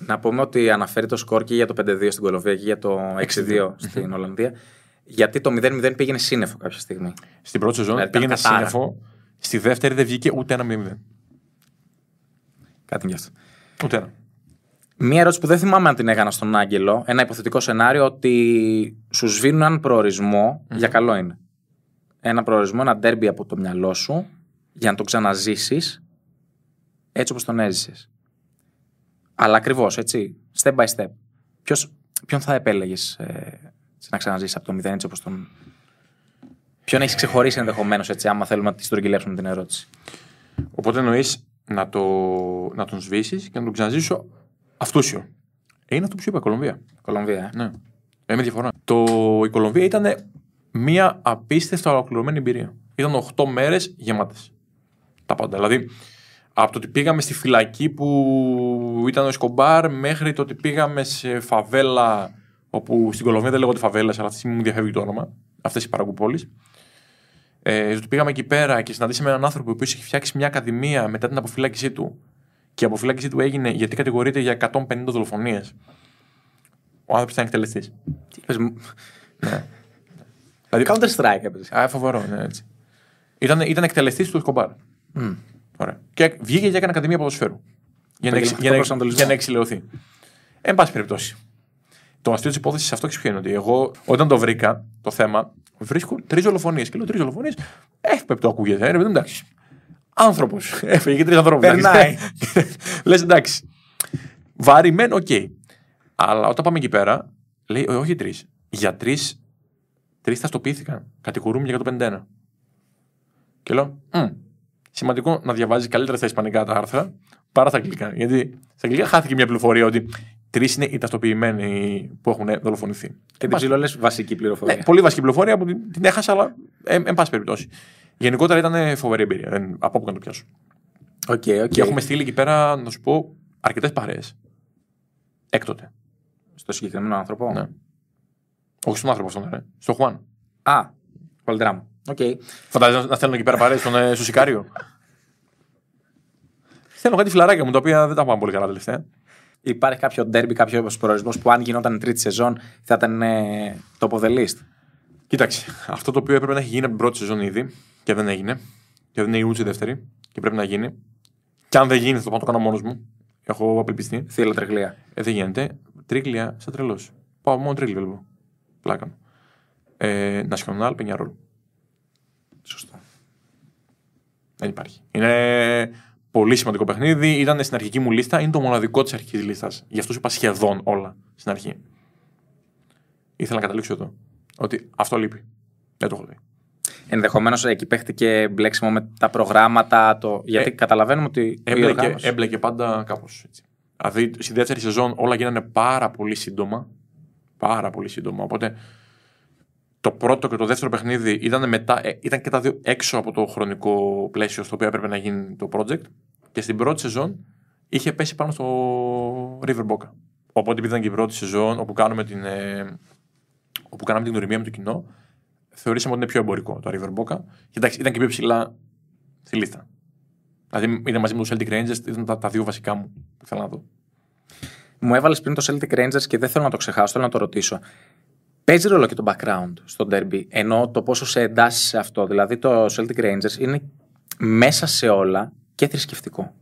Να πούμε ότι αναφέρει το σκορ και για το 5-2 στην Κολοβία και για το 6-2 στην Ολλανδία. Γιατί το 0-0 πήγαινε σύννεφο κάποια στιγμή. Στην πρώτη σεζόν δηλαδή, πήγαινε κατάρα. σύννεφο. Στη δεύτερη δεν βγήκε ούτε ένα 0-0. Κάτι γι' αυτό. Ούτε ένα. Μία ερώτηση που δεν θυμάμαι αν την έκανα στον Άγγελο. Ένα υποθετικό σενάριο ότι σου σβήνουν έναν προορισμό. Mm. Για καλό είναι. Ένα προορισμό, ένα ντέρμπι από το μυαλό σου για να το ξαναζήσεις έτσι όπως τον έζησες. Αλλά ακριβώς έτσι, step by step. Ποιος, ποιον θα επέλεγες ε, να ξαναζήσεις από το μηδέν έτσι όπως τον. Ποιον έχεις ξεχωρίσει ενδεχομένως έτσι, άμα θέλουμε να τη στρογγυλέψουμε την ερώτηση. Οπότε εννοείς να, το, να τον σβήσεις και να τον ξαναζήσω αυτούσιο. Είναι αυτό που σου είπα, Κολομβία. Κολομβία, ε. Ναι. Ε, με διαφορά. Το, η Κολομβία ήταν μια απίστευτα ολοκληρωμένη εμπειρία. Ήταν 8 μέρες γεμάτες. Τα πάντα. Δηλαδή, από το ότι πήγαμε στη φυλακή που ήταν ο Σκομπάρ μέχρι το ότι πήγαμε σε φαβέλα όπου στην Κολομβία δεν λέγονται φαβέλα, αλλά αυτή τη στιγμή μου διαφεύγει το όνομα, αυτές οι παραγκουπόλεις. Ε, ότι πήγαμε εκεί πέρα και συναντήσαμε έναν άνθρωπο που είχε φτιάξει μια ακαδημία μετά την αποφυλάκησή του. Και η αποφυλάκησή του έγινε γιατί κατηγορείται για 150 δολοφονίες. Ο άνθρωπος ήταν εκτελεστής. ναι. Δηλαδή, Counter Strike έπαιζες. Α, φοβερό, ναι, έτσι. Ήταν, ήταν εκτελεστής του Σκομπάρ. Mm. Ωραία. Και βγήκε και έκανε Ακαδημία Ποδοσφαίρου. Για να, για, να, να εξηλαιωθεί. Εν πάση περιπτώσει. Το αστείο της υπόθεσης αυτό ξέρει εγώ όταν το βρήκα το θέμα, βρίσκω τρεις δολοφονίες. Και λέω τρεις δολοφονίες. το ακούγεται. Ε, εντάξει. Άνθρωπος. Έφυγε τρεις ανθρώπους. Περνάει. Λες εντάξει. Βαρημένο, οκ. Okay. Αλλά όταν πάμε εκεί πέρα, λέει «Ε, όχι τρεις. Για τρεις, τρεις θα στοποιήθηκαν. Κατηγορούμε για 151. Και λέω, σημαντικό να διαβάζεις καλύτερα στα ισπανικά τα άρθρα παρά στα αγγλικά. Γιατί στα αγγλικά χάθηκε μια πληροφορία ότι τρεις είναι οι ταυτοποιημένοι που έχουν δολοφονηθεί. Και την λέω βασική πληροφορία. Ναι, πολύ βασική πληροφορία που την έχασα, αλλά εν, πάση περιπτώσει. Γενικότερα ήταν φοβερή εμπειρία. Δεν, από όπου να το πιάσω. Okay, okay. Και έχουμε στείλει εκεί πέρα, να σου πω, αρκετές παρέες. Έκτοτε. Στο συγκεκριμένο άνθρωπο. Ναι. Όχι στον άνθρωπο αυτόν, ρε. Στο Χουάν. Α, δράμα. Okay. Φαντάζεσαι να θέλουν εκεί πέρα παρέσει στον ε, Σουσικάριο. Θέλω κάτι φιλαράκια μου, τα οποία δεν τα πάμε πολύ καλά τελευταία. Υπάρχει κάποιο ντέρμπι, κάποιο προορισμός που αν γινόταν τρίτη σεζόν θα ήταν ε, top of Κοίταξε, αυτό το οποίο έπρεπε να έχει γίνει από την πρώτη σεζόν ήδη και δεν έγινε. Και δεν είναι ούτε η δεύτερη και πρέπει να γίνει. Και αν δεν γίνει, θα το πάω το κάνω μόνος μου. Έχω απελπιστεί. Θέλω τρεγλία. Ε, δεν γίνεται. Τρίγλια, σαν τρελός. Πάω μόνο τρίγλια λοιπόν. Πλάκα μου. Ε, National Penny ρόλο. Σωστό. Δεν υπάρχει. Είναι πολύ σημαντικό παιχνίδι. Ήταν στην αρχική μου λίστα. Είναι το μοναδικό της αρχικής λίστας. Γι' αυτό σου είπα σχεδόν όλα στην αρχή. Ήθελα να καταλήξω εδώ. Ότι αυτό λείπει. Δεν το έχω δει. Ενδεχομένως εκεί παίχτηκε μπλέξιμο με τα προγράμματα. Το... Γιατί ε, καταλαβαίνουμε ότι. Έμπλεκε, έμπλεκε πάντα κάπως. Δηλαδή στη δεύτερη σεζόν όλα γίνανε πάρα πολύ σύντομα. Πάρα πολύ σύντομα. Οπότε το πρώτο και το δεύτερο παιχνίδι ήταν, μετά, ε, ήταν και τα δύο έξω από το χρονικό πλαίσιο στο οποίο έπρεπε να γίνει το project. Και στην πρώτη σεζόν είχε πέσει πάνω στο River Boca. Οπότε ήταν και η πρώτη σεζόν όπου, την, ε, όπου κάναμε την γνωριμία με το κοινό. Θεωρήσαμε ότι είναι πιο εμπορικό το River Boca. Και εντάξει, ήταν και πιο ψηλά στη λίστα. Δηλαδή ήταν μαζί με τους Celtic Rangers, ήταν τα, δύο βασικά μου που ήθελα να δω. Μου έβαλες πριν το Celtic Rangers και δεν θέλω να το ξεχάσω, θέλω να το ρωτήσω. Παίζει ρόλο και το background στο derby, ενώ το πόσο σε εντάσσει σε αυτό. Δηλαδή το Celtic Rangers είναι μέσα σε όλα και θρησκευτικό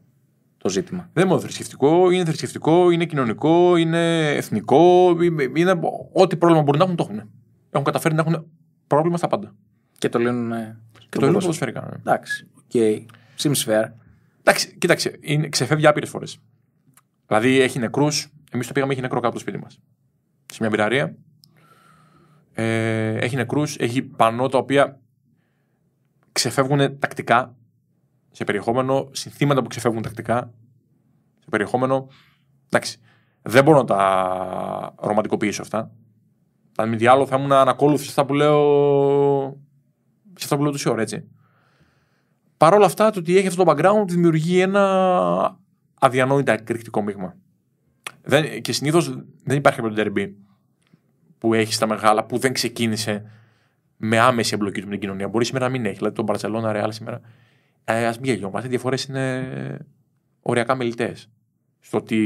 το ζήτημα. Δεν μόνο θρησκευτικό, είναι θρησκευτικό, είναι κοινωνικό, είναι εθνικό, είναι ό,τι πρόβλημα μπορεί να έχουν το έχουν. Έχουν καταφέρει να έχουν πρόβλημα στα πάντα. Και το λύνουν. Ε, και το λύνουν ποδοσφαιρικά. Ναι. Εντάξει. Okay. Seems fair. Εντάξει, κοίταξε, είναι, ξεφεύγει άπειρες φορές. Δηλαδή έχει νεκρούς. Εμείς το πήγαμε, έχει νεκρό κάπου το σπίτι μας. Σε μια πειραρία, ε, έχει νεκρούς, έχει πανό τα οποία ξεφεύγουν τακτικά σε περιεχόμενο, συνθήματα που ξεφεύγουν τακτικά σε περιεχόμενο. Εντάξει, δεν μπορώ να τα ρομαντικοποιήσω αυτά. Αν μη τι θα ήμουν να σε αυτά που λέω σε αυτά που λέω τους έτσι. Παρ' αυτά, το ότι έχει αυτό το background δημιουργεί ένα αδιανόητα εκρηκτικό μείγμα. Δεν, και συνήθως δεν υπάρχει από derby που έχεις στα μεγάλα που δεν ξεκίνησε με άμεση εμπλοκή του με την κοινωνία. Μπορεί σήμερα να μην έχει. Δηλαδή, τον Παρσελόνα, Ρεάλ σήμερα. Ε, Ας μην γελιόμαστε. Οι διαφορές είναι οριακά μελητέ στο τι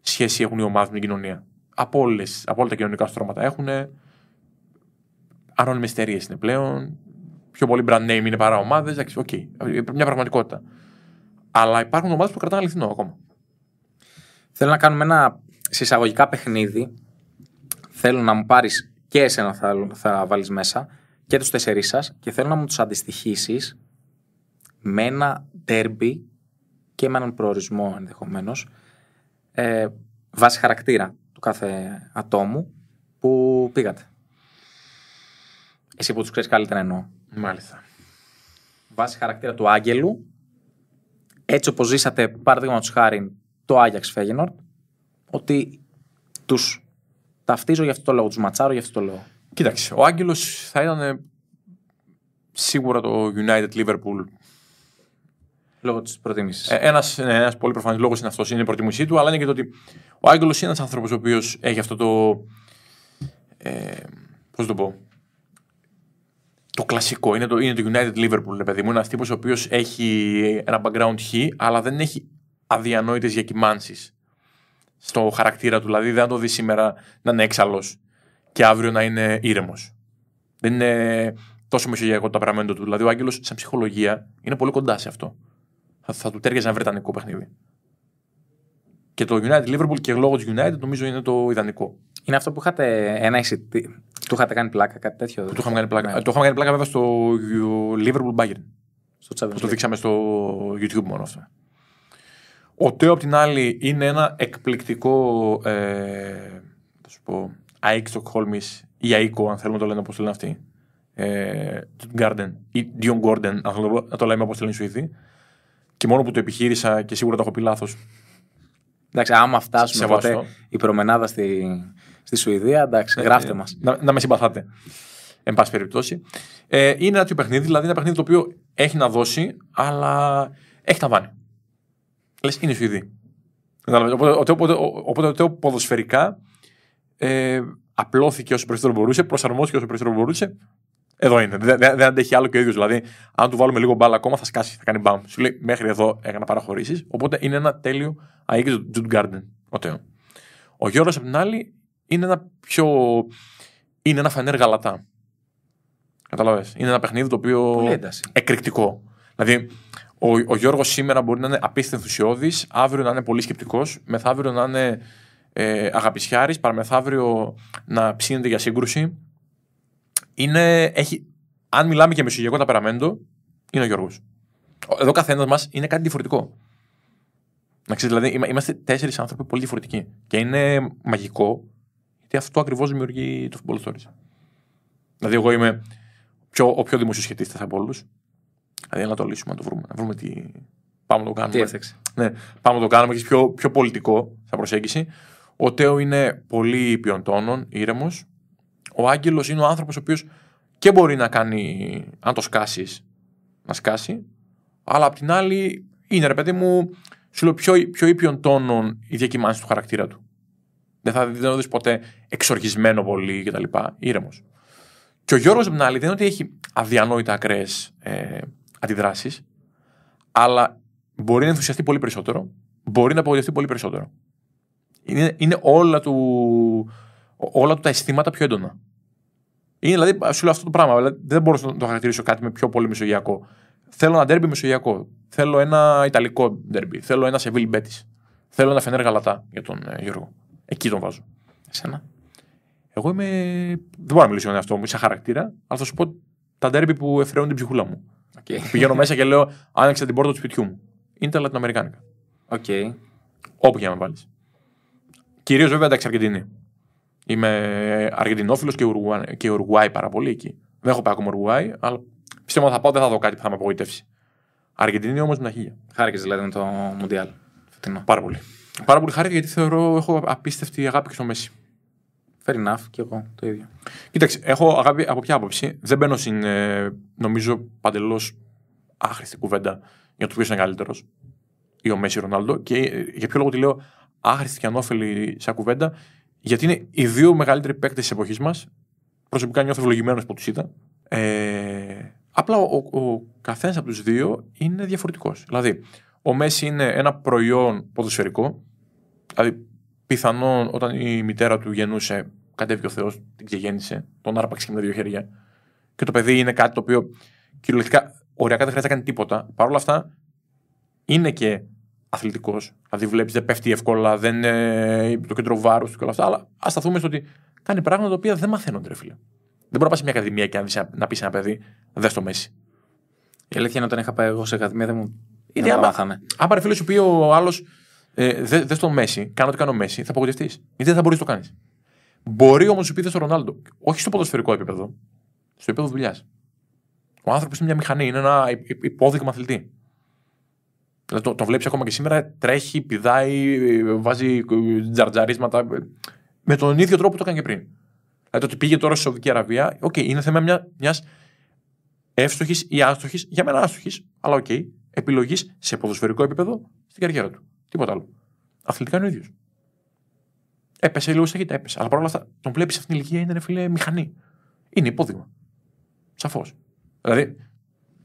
σχέση έχουν οι ομάδες με την κοινωνία. Από, όλες, από όλα τα κοινωνικά στρώματα έχουν. Ανώνυμες εταιρείες είναι πλέον. Πιο πολύ brand name είναι παρά ομάδες. Εντάξει, οκ. Okay. Μια πραγματικότητα. Αλλά υπάρχουν ομάδες που κρατάνε αληθινό ακόμα. Θέλω να κάνουμε ένα συσσαγωγικά παιχνίδι θέλω να μου πάρεις και εσένα θα, θα βάλεις μέσα και τους τέσσερι σας και θέλω να μου τους αντιστοιχήσει με ένα τέρμπι και με έναν προορισμό ενδεχομένως ε, βάσει χαρακτήρα του κάθε ατόμου που πήγατε. Εσύ που τους ξέρεις καλύτερα εννοώ. Μάλιστα. Βάσει χαρακτήρα του Άγγελου, έτσι όπως ζήσατε, παραδείγματος χάρη, το Άγιαξ Φέγενορτ, ότι τους ταυτίζω για αυτό το λόγο, τους ματσάρω για αυτό το λόγο. Κοίταξε, ο Άγγελος θα ήταν ε, σίγουρα το United Liverpool. Λόγω της προτίμησης. Ε, ένας ναι, ένας πολύ προφανής λόγος είναι αυτός, είναι η προτίμησή του, αλλά είναι και το ότι ο Άγγελος είναι ένας άνθρωπος ο οποίος έχει αυτό το. Ε, Πώς το πω. Το κλασικό είναι το, είναι το United Liverpool, παιδί μου. ένας τύπος ο οποίος έχει ένα background χ, αλλά δεν έχει αδιανόητες διακυμάνσει στο χαρακτήρα του. Δηλαδή, δεν το δεις σήμερα να είναι έξαλλος και αύριο να είναι ήρεμος. Δεν είναι τόσο μεσογειακό το ταπεραμέντο του. Δηλαδή, ο Άγγελος, σαν ψυχολογία, είναι πολύ κοντά σε αυτό. Θα, θα του τέριαζε ένα βρετανικό παιχνίδι. Και το United Liverpool και λόγω του United νομίζω είναι το ιδανικό. Είναι αυτό που είχατε ένα εισιτή. Του είχατε κάνει πλάκα, κάτι τέτοιο. Το είχαμε κάνει πλάκα. Ναι. Το είχαμε κάνει πλάκα βέβαια στο Liverpool Bayern. Στο Το δείξαμε στο YouTube μόνο αυτό. Ο Τέο απ' την άλλη είναι ένα εκπληκτικό ε, θα σου πω, ΑΕΚ Στοκχόλμης ή ΑΕΚΟ αν θέλουμε να το λένε όπως το λένε αυτοί. Ε, Γκάρντεν ή Ντιον Γκόρντεν αν το, να το λέμε όπως το λένε Σουηδοί. Και μόνο που το επιχείρησα και σίγουρα το έχω πει λάθος. Εντάξει, άμα φτάσουμε ποτέ η προμενάδα στη, στη Σουηδία, εντάξει, ε, γράφτε ε, μας. Να, να με συμπαθάτε. Εν πάση περιπτώσει. Ε, είναι ένα τέτοιο παιχνίδι, δηλαδή ένα παιχνίδι το οποίο έχει να δώσει, αλλά έχει να βάνει λε είναι Σουηδοί. Οπότε, οπότε, οπότε, ποδοσφαιρικά ε, απλώθηκε όσο περισσότερο μπορούσε, προσαρμόστηκε όσο περισσότερο μπορούσε. Εδώ είναι. Δεν, δεν αντέχει άλλο και ο ίδιος. Δηλαδή, αν του βάλουμε λίγο μπάλα ακόμα, θα σκάσει, θα κάνει μπαμ. Σου λέει μέχρι εδώ έκανα παραχωρήσεις. Οπότε είναι ένα τέλειο του Τζουντ Γκάρντεν. Ο Γιώργο απ' την άλλη είναι ένα πιο. είναι ένα φανέρ γαλατά. Καταλαβες. Είναι ένα παιχνίδι το οποίο. Εκρηκτικό. Δηλαδή, ο, ο Γιώργος σήμερα μπορεί να είναι απίστευτος ενθουσιώδης, αύριο να είναι πολύ σκεπτικός, μεθαύριο να είναι ε, αγαπησιάρης, παραμεθαύριο να ψήνεται για σύγκρουση. Είναι, έχει, αν μιλάμε για μεσογειακό ταπεραμέντο, είναι ο Γιώργος. Εδώ καθένας μας είναι κάτι διαφορετικό. Να ξέρετε, δηλαδή, είμαστε τέσσερις άνθρωποι πολύ διαφορετικοί. Και είναι μαγικό, γιατί αυτό ακριβώς δημιουργεί το football stories. Δηλαδή, εγώ είμαι πιο, ο πιο δημοσιοσχετής από όλου. Δηλαδή να το λύσουμε, να το βρούμε. Να βρούμε τι. Πάμε να το κάνουμε. Τι ναι, πάμε να το κάνουμε Έχει πιο, πιο πολιτικό θα προσέγγιση. Ο Τέο είναι πολύ ήπιον τόνων, ήρεμος. Ο Άγγελος είναι ο άνθρωπος ο οποίος και μπορεί να κάνει, αν το σκάσεις, να σκάσει. Αλλά απ' την άλλη είναι ρε παιδί μου, σου λέω πιο, πιο ήπιον τόνων η διακυμάνσει του χαρακτήρα του. Δεν θα δεν δεις ποτέ εξοργισμένο πολύ κτλ. Ήρεμος. Και ο Γιώργος, απ' δεν είναι ότι έχει αδιανόητα ακραίες ε, αντιδράσεις, αλλά μπορεί να ενθουσιαστεί πολύ περισσότερο, μπορεί να απογοητευτεί πολύ περισσότερο. Είναι, είναι όλα, του, όλα του τα αισθήματα πιο έντονα. Είναι δηλαδή, σου λέω αυτό το πράγμα. Δηλαδή, δεν μπορώ να το χαρακτηρίσω κάτι με πιο πολύ μεσογειακό. Θέλω ένα ντέρμπι μεσογειακό. Θέλω ένα ιταλικό ντέρμπι. Θέλω ένα Σεβίλ Μπέτη. Θέλω ένα φενέργα γαλατά για τον ε, Γιώργο. Εκεί τον βάζω. Εσένα. Εγώ είμαι. Δεν μπορώ να μιλήσω για αυτό μου, σαν χαρακτήρα, αλλά θα σου πω τα ντέρμπι που εφευρέουν την ψυχούλα μου. Okay. Πηγαίνω μέσα και λέω, άνοιξε την πόρτα του σπιτιού μου. Είναι τα Λατινοαμερικάνικα. Okay. Όπου και να με βάλεις. Κυρίως βέβαια εντάξει Αργεντινή. Είμαι Αργεντινόφιλος και, Ουρουά, και Ουρουάη πάρα πολύ εκεί. Δεν έχω πάει ακόμα Ουρουάη, αλλά πιστεύω ότι θα πάω δεν θα δω κάτι που θα με απογοητεύσει. Αργεντινή όμως είναι τα χίλια. Χάρηκες δηλαδή με το Μουντιάλ. Πάρα πολύ. Πάρα πολύ χάρηκα γιατί θεωρώ έχω απίστευτη αγάπη και στο Μέση. Fair enough και εγώ το ίδιο. Κοίταξε, έχω αγάπη από ποια άποψη. Δεν μπαίνω στην, ε, νομίζω, παντελώς άχρηστη κουβέντα για το ποιος είναι καλύτερος ή ο Μέση Ρονάλντο. Και ε, για ποιο λόγο τη λέω άχρηστη και ανώφελη σαν κουβέντα, γιατί είναι οι δύο μεγαλύτεροι παίκτες της εποχής μας. Προσωπικά νιώθω ευλογημένος που τους είδα. Ε, απλά ο, ο, ο καθένας από τους δύο είναι διαφορετικός. Δηλαδή, ο Μέση είναι ένα προϊόν ποδοσφαιρικό. Δηλαδή, πιθανόν όταν η μητέρα του γεννούσε, κατέβηκε ο Θεός, την ξεγέννησε, τον άρπαξε και με δύο χέρια. Και το παιδί είναι κάτι το οποίο κυριολεκτικά οριακά δεν χρειάζεται να κάνει τίποτα. Παρ' όλα αυτά είναι και αθλητικός. Δηλαδή βλέπεις, δεν πέφτει εύκολα, δεν είναι το κέντρο βάρους του και όλα αυτά. Αλλά ας σταθούμε στο ότι κάνει πράγματα τα οποία δεν μαθαίνονται, ρε φίλε. Δεν μπορεί να πας σε μια ακαδημία και να, πει ένα παιδί, δες στο μέση. Η αλήθεια είναι όταν είχα πάει εγώ σε ακαδημία δεν μου. Ήδη άμα, άμα ρε φίλε σου ο άλλος, ε, δε, δες στο Μέση, κάνω ό,τι κάνω Μέση, θα απογοητευτείς. Γιατί δεν θα μπορείς να το κάνεις. Μπορεί όμως να σου πει στο Ρονάλντο, όχι στο ποδοσφαιρικό επίπεδο, στο επίπεδο δουλειάς. Ο άνθρωπος είναι μια μηχανή, είναι ένα υπόδειγμα αθλητή. Δηλαδή το, το βλέπεις ακόμα και σήμερα, τρέχει, πηδάει, βάζει ε, τζαρτζαρίσματα. Ε, με τον ίδιο τρόπο που το έκανε και πριν. Δηλαδή το ότι πήγε τώρα στη Σαουδική Αραβία, οκ, okay, είναι θέμα μια μιας εύστοχης ή άστοχης, για μένα άστοχης, αλλά οκ, okay, επιλογής σε ποδοσφαιρικό επίπεδο στην καριέρα του. Τίποτα άλλο. Αθλητικά είναι ο ίδιος. Έπεσε λίγο σε γήτα, έπεσε. Αλλά παρόλα αυτά τον βλέπεις αυτήν την ηλικία είναι φιλέ μηχανή. Είναι υπόδειγμα. Σαφώς. Δηλαδή,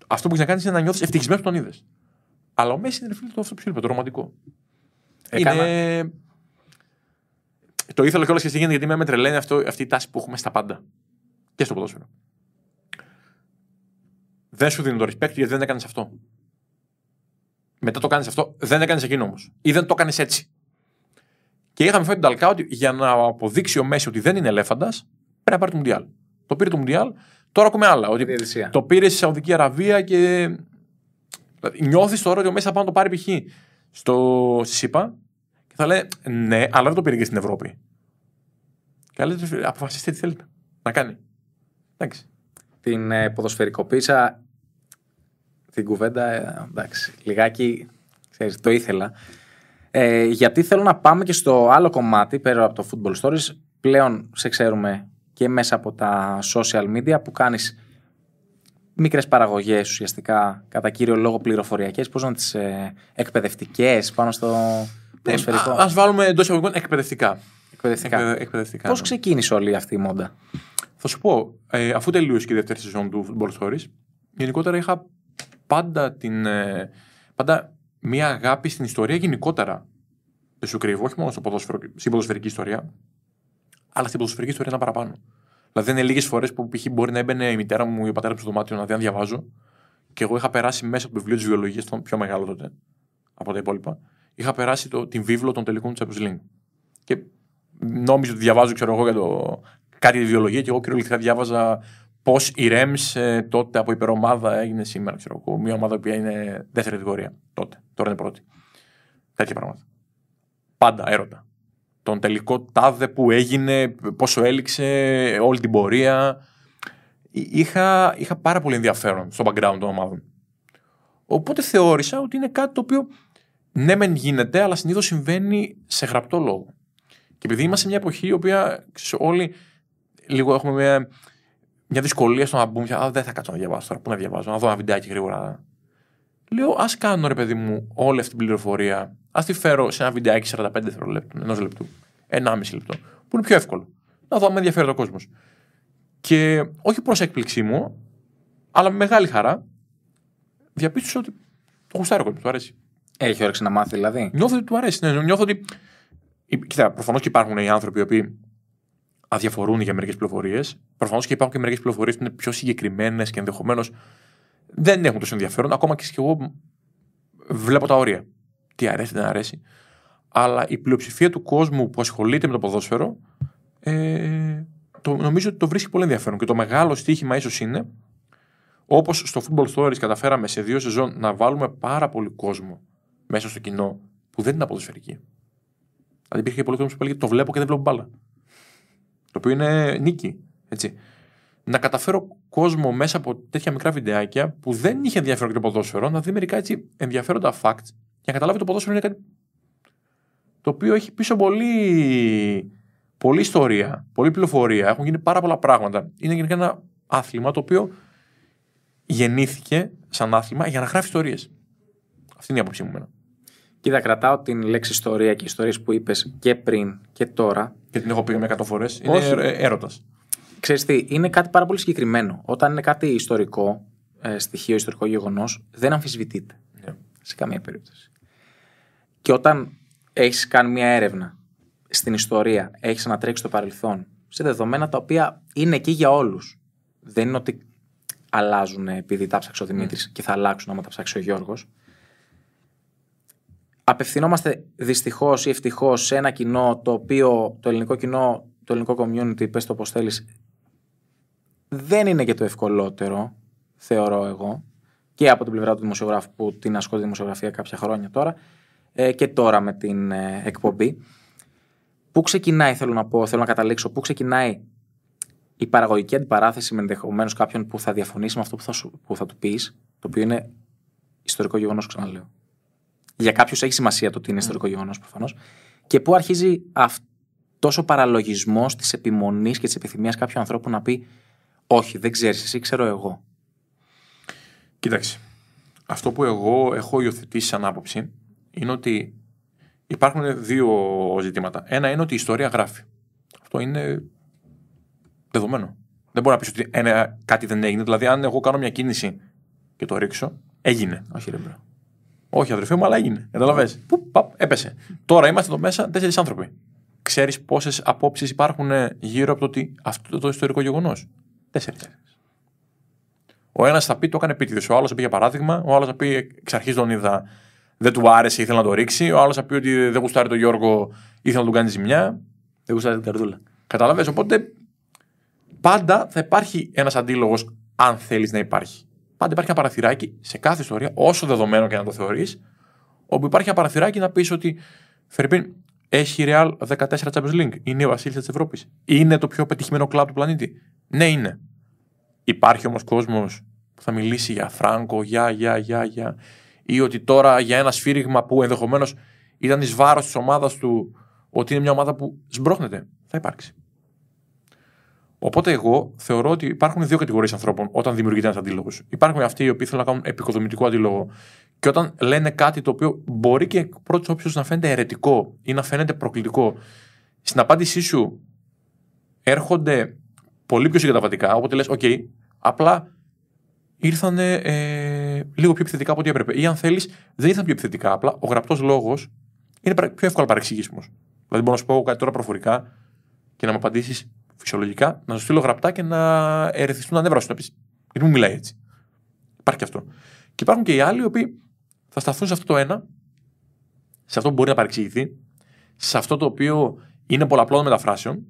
αυτό που έχει να κάνει είναι να νιώθεις ευτυχισμένος που τον είδες. Αλλά ο Μέση είναι φίλε το αυτό που είπε, το ρομαντικό. Έκανα... Είναι... Το ήθελα κιόλας και γιατί με τρελαίνει αυτό, αυτή η τάση που έχουμε στα πάντα. Και στο ποδόσφαιρο. Δεν σου δίνει το respect γιατί δεν έκανες αυτό μετά το κάνεις αυτό, δεν έκανες εκείνο όμως. Ή δεν το έκανες έτσι. Και είχαμε φέρει τον Ταλκά ότι για να αποδείξει ο Μέση ότι δεν είναι ελέφαντας, πρέπει να πάρει το Μουντιάλ. Το πήρε το Μουντιάλ, τώρα ακούμε άλλα. Ότι το πήρε στη Σαουδική Αραβία και. Δηλαδή, νιώθεις τώρα ότι ο Μέση θα πάει να το πάρει π.χ. στο ΣΥΠΑ και θα λέει Ναι, αλλά δεν το πήρε και στην Ευρώπη. Και λέει, αποφασίστε τι θέλετε να κάνει. Εντάξει. Την ε, ποδοσφαιρικοποίησα την κουβέντα, ε, εντάξει, λιγάκι ξέρεις, το ήθελα. Ε, γιατί θέλω να πάμε και στο άλλο κομμάτι πέρα από το Football Stories. Πλέον σε ξέρουμε και μέσα από τα social media που κάνεις μικρές παραγωγές ουσιαστικά κατά κύριο λόγο πληροφοριακές, πώς να τις ε, εκπαιδευτικές πάνω στο ναι, ποδοσφαιρικό. ας βάλουμε εντός εισαγωγικών εκπαιδευτικά. Εκπαιδευτικά. εκπαιδευτικά πώς ναι. ξεκίνησε όλη αυτή η μόντα. Θα σου πω, ε, αφού τελείωσε και η δεύτερη σεζόν του Football Stories, γενικότερα είχα πάντα, την, ε, πάντα μια αγάπη στην ιστορία γενικότερα. Δεν σου κρύβω, όχι μόνο στο ποδοσφαιρο, στην ποδοσφαιρική ιστορία, αλλά στην ποδοσφαιρική ιστορία ένα παραπάνω. Δηλαδή, είναι λίγες φορές που π.χ. μπορεί να έμπαινε η μητέρα μου ή ο πατέρας μου στο δωμάτιο να δει αν διαβάζω, και εγώ είχα περάσει μέσα από το βιβλίο της βιολογίας, τον πιο μεγάλο τότε από τα υπόλοιπα, είχα περάσει το, την βίβλο των τελικών του Champions Και νόμιζα ότι διαβάζω, ξέρω εγώ, για το, κάτι τη βιολογία και εγώ κυριολεκτικά διάβαζα πώς η Ρέμ ε, τότε από υπερομάδα έγινε σήμερα, ξέρω εγώ. Μια ομάδα που είναι δεύτερη κατηγορία τότε. Τώρα είναι πρώτη. Τέτοια πράγματα. Πάντα έρωτα. Τον τελικό τάδε που έγινε, πόσο έληξε, όλη την πορεία. Είχα, είχα πάρα πολύ ενδιαφέρον στο background των ομάδων. Οπότε θεώρησα ότι είναι κάτι το οποίο ναι, μεν γίνεται, αλλά συνήθως συμβαίνει σε γραπτό λόγο. Και επειδή είμαστε σε μια εποχή η οποία όλοι λίγο έχουμε μια μια δυσκολία στο να μπουν. Α, δεν θα κάτσω να διαβάσω τώρα. Πού να διαβάζω, να δω ένα βιντεάκι γρήγορα. Λέω, ας κάνω ρε παιδί μου όλη αυτή την πληροφορία. Ας τη φέρω σε ένα βιντεάκι 45 δευτερολέπτων, ενός λεπτού, 1,5 λεπτό, που είναι πιο εύκολο. Να δω αν με ενδιαφέρει ο κόσμος. Και όχι προς έκπληξή μου, αλλά με μεγάλη χαρά, διαπίστωσα ότι το γουστάρει ο κόσμο, του αρέσει. Έχει όρεξη να μάθει δηλαδή. Νιώθω ότι του αρέσει. Ναι, νιώθω ότι. Ε, κοίτα, προφανώς και υπάρχουν οι άνθρωποι οι οποίοι αδιαφορούν για μερικές πληροφορίες. Προφανώς και υπάρχουν και μερικές πληροφορίες που είναι πιο συγκεκριμένες και ενδεχομένως δεν έχουν τόσο ενδιαφέρον. Ακόμα και εγώ βλέπω τα όρια. Τι αρέσει, δεν αρέσει. Αλλά η πλειοψηφία του κόσμου που ασχολείται με το ποδόσφαιρο ε, το, νομίζω ότι το βρίσκει πολύ ενδιαφέρον. Και το μεγάλο στοίχημα ίσως είναι, όπως στο Football Stories καταφέραμε σε δύο σεζόν να βάλουμε πάρα πολύ κόσμο μέσα στο κοινό που δεν είναι ποδοσφαιρική. Δηλαδή υπήρχε πολύ κόσμο που έλεγε Το βλέπω και δεν βλέπω μπάλα το οποίο είναι νίκη. Έτσι. Να καταφέρω κόσμο μέσα από τέτοια μικρά βιντεάκια που δεν είχε ενδιαφέρον για το ποδόσφαιρο να δει μερικά έτσι ενδιαφέροντα facts και να καταλάβει το ποδόσφαιρο είναι κάτι το οποίο έχει πίσω πολύ, πολύ ιστορία, πολύ πληροφορία. Έχουν γίνει πάρα πολλά πράγματα. Είναι γενικά ένα άθλημα το οποίο γεννήθηκε σαν άθλημα για να γράφει ιστορίες. Αυτή είναι η άποψή μου. Κοίτα, κρατάω την λέξη ιστορία και ιστορίες που είπες και πριν και τώρα. Και την έχω πει με 100 φορές. Είναι ε, έρωτας. Ξέρεις τι, είναι κάτι πάρα πολύ συγκεκριμένο. Όταν είναι κάτι ιστορικό, ε, στοιχείο, ιστορικό γεγονός, δεν αμφισβητείται. Yeah. Ναι. Σε καμία περίπτωση. Και όταν έχεις κάνει μια έρευνα στην ιστορία, έχεις ανατρέξει το παρελθόν σε δεδομένα τα οποία είναι εκεί για όλους. Δεν είναι ότι αλλάζουν επειδή τα ψάξει ο ναι. Δημήτρης και θα αλλάξουν άμα τα ψάξει ο Γιώργος απευθυνόμαστε δυστυχώς ή ευτυχώς σε ένα κοινό το οποίο το ελληνικό κοινό, το ελληνικό community, πες το όπω θέλεις, δεν είναι και το ευκολότερο, θεωρώ εγώ, και από την πλευρά του δημοσιογράφου που την ασκώ τη δημοσιογραφία κάποια χρόνια τώρα, ε, και τώρα με την ε, εκπομπή. Πού ξεκινάει, θέλω να πω, θέλω να καταλήξω, πού ξεκινάει η παραγωγική αντιπαράθεση με ενδεχομένως κάποιον που θα διαφωνήσει με αυτό που θα, που θα του πεις, το οποίο είναι ιστορικό γεγονός, ξαναλέω. Για κάποιους έχει σημασία το ότι είναι ναι. ιστορικό γεγονός προφανώς. Και πού αρχίζει αυτό ο παραλογισμός της επιμονής και της επιθυμίας κάποιου ανθρώπου να πει Όχι, δεν ξέρεις, εσύ ξέρω εγώ. Κοίταξε. Αυτό που εγώ έχω υιοθετήσει σαν άποψη είναι ότι υπάρχουν δύο ζητήματα. Ένα είναι ότι η ιστορία γράφει. Αυτό είναι δεδομένο. Δεν μπορεί να πεις ότι ένα, κάτι δεν έγινε. Δηλαδή, αν εγώ κάνω μια κίνηση και το ρίξω, έγινε. Όχι, όχι, αδερφέ μου, αλλά έγινε. Καταλαβέ. Έπεσε. Τώρα είμαστε εδώ μέσα τέσσερις άνθρωποι. Ξέρεις πόσες απόψεις υπάρχουν ε, γύρω από το ότι αυτό το ιστορικό γεγονός. Τέσσερις. Ο ένας θα πει το έκανε επίτηδες. Ο άλλος θα πει για παράδειγμα. Ο άλλος θα πει εξ αρχής τον είδα. Δεν του άρεσε, ήθελε να το ρίξει. Ο άλλος θα πει ότι δεν γουστάρει τον Γιώργο, ήθελε να του κάνει ζημιά. Δεν γουστάρει την καρδούλα. Καταλαβέ. Οπότε πάντα θα υπάρχει ένας αντίλογος αν θέλεις να υπάρχει. Πάντα υπάρχει ένα παραθυράκι σε κάθε ιστορία, όσο δεδομένο και να το θεωρείς, όπου υπάρχει ένα παραθυράκι να πεις ότι Φερρυπίν έχει Real 14 Champions League. Είναι η βασίλισσα της Ευρώπης. Είναι το πιο πετυχημένο κλαμπ του πλανήτη. Ναι, είναι. Υπάρχει όμως κόσμος που θα μιλήσει για Φράγκο, για, για, για, για. ή ότι τώρα για ένα σφύριγμα που ενδεχομένως ήταν εις βάρος της ομάδας του, ότι είναι μια ομάδα που σμπρώχνεται. Θα υπάρξει. Οπότε εγώ θεωρώ ότι υπάρχουν δύο κατηγορίες ανθρώπων όταν δημιουργείται ένας αντίλογος. Υπάρχουν αυτοί οι οποίοι θέλουν να κάνουν επικοδομητικό αντίλογο και όταν λένε κάτι το οποίο μπορεί και πρώτο πρώτη να φαίνεται αιρετικό ή να φαίνεται προκλητικό, στην απάντησή σου έρχονται πολύ πιο συγκαταβατικά. Οπότε λες, OK, απλά ήρθαν ε, λίγο πιο επιθετικά από ό,τι έπρεπε. Ή αν θέλεις, δεν ήρθαν πιο επιθετικά. Απλά ο γραπτός λόγος είναι πιο εύκολα παρεξηγήσιμος. Δηλαδή, μπορώ να σου πω κάτι τώρα προφορικά και να μου απαντήσεις φυσιολογικά, να σου στείλω γραπτά και να ερεθιστούν νεύρα Να πεις, γιατί μου μιλάει έτσι. Υπάρχει και αυτό. Και υπάρχουν και οι άλλοι οι οποίοι θα σταθούν σε αυτό το ένα, σε αυτό που μπορεί να παρεξηγηθεί, σε αυτό το οποίο είναι πολλαπλό μεταφράσεων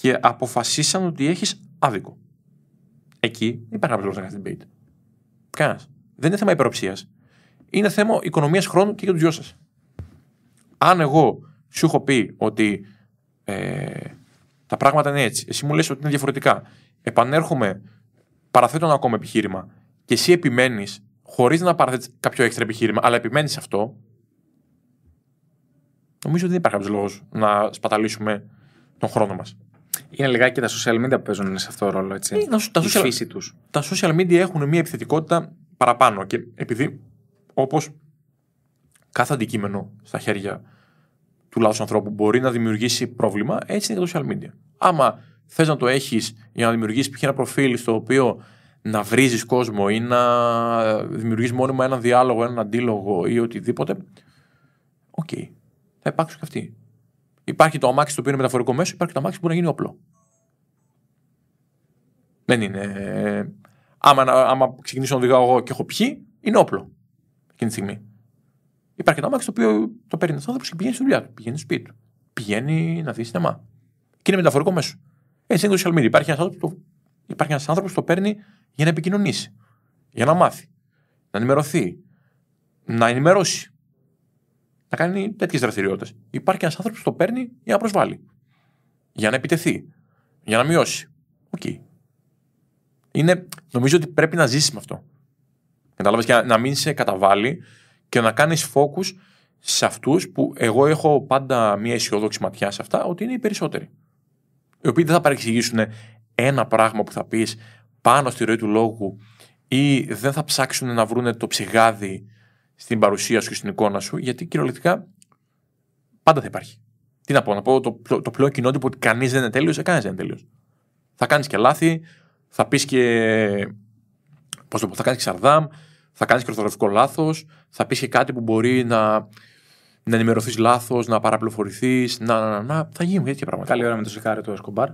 και αποφασίσαν ότι έχεις άδικο. Εκεί δεν υπάρχει κάποιο λόγο να κάνει debate. Κανένας. Δεν είναι θέμα υπεροψίας. Είναι θέμα οικονομίας χρόνου και για τους δυο σας. Αν εγώ σου έχω πει ότι ε, τα πράγματα είναι έτσι. Εσύ μου λες ότι είναι διαφορετικά. Επανέρχομαι, παραθέτω ένα ακόμα επιχείρημα και εσύ επιμένεις, χωρίς να παραθέτεις κάποιο έξτρα επιχείρημα, αλλά επιμένεις αυτό. Νομίζω ότι δεν υπάρχει κάποιος λόγος να σπαταλήσουμε τον χρόνο μας. Είναι λιγάκι τα social media που παίζουν σε αυτό το ρόλο, έτσι. Είναι, τα, social, τα social media έχουν μια επιθετικότητα παραπάνω και επειδή όπως κάθε αντικείμενο στα χέρια του λάθο ανθρώπου μπορεί να δημιουργήσει πρόβλημα, έτσι είναι για το social media. Άμα θες να το έχεις για να δημιουργήσεις π.χ. ένα προφίλ στο οποίο να βρίζεις κόσμο ή να ε, δημιουργεί μόνιμα έναν διάλογο, έναν αντίλογο ή οτιδήποτε. Οκ. Okay. Θα υπάρξουν και αυτοί. Υπάρχει το αμάξι το οποίο είναι μεταφορικό μέσο, υπάρχει το αμάξι που μπορεί να γίνει όπλο. Δεν είναι. Ε, άμα, άμα ξεκινήσω να οδηγάω εγώ και έχω πιει, είναι όπλο εκείνη τη στιγμή. Υπάρχει ένα μάξι το οποίο το παίρνει ένα άνθρωπος και πηγαίνει στη δουλειά του, πηγαίνει στο σπίτι του. Πηγαίνει να δει σινεμά. Και είναι μεταφορικό μέσο. Έτσι είναι το social media. Υπάρχει ένας άνθρωπος που, το... που το παίρνει για να επικοινωνήσει, για να μάθει, να ενημερωθεί, να ενημερώσει, να κάνει τέτοιες δραστηριότητες. Υπάρχει ένας άνθρωπος που το παίρνει για να προσβάλλει, για να επιτεθεί, για να μειώσει. Οκ. Okay. Είναι, νομίζω ότι πρέπει να ζήσει με αυτό. Κατάλαβες και να μην σε καταβάλει και να κάνεις focus σε αυτούς που εγώ έχω πάντα μια αισιόδοξη ματιά σε αυτά, ότι είναι οι περισσότεροι. Οι οποίοι δεν θα παρεξηγήσουν ένα πράγμα που θα πεις πάνω στη ροή του λόγου ή δεν θα ψάξουν να βρουν το ψυγάδι στην παρουσία σου και στην εικόνα σου, γιατί κυριολεκτικά πάντα θα υπάρχει. Τι να πω, να πω το, το, το πλέον κοινότυπο ότι κανείς δεν είναι τέλειος, ε, δεν είναι τέλειος. Θα κάνεις και λάθη, θα πεις και. Πώς το πω, θα κάνεις και σαρδάμ, θα κάνεις και ορθογραφικό λάθος, θα πεις και κάτι που μπορεί να, να ενημερωθείς λάθος, να παραπληροφορηθείς, να, να, να, Θα γίνουν τέτοια πράγματα. Καλή ώρα με το σεκάρι του Εσκομπάρ.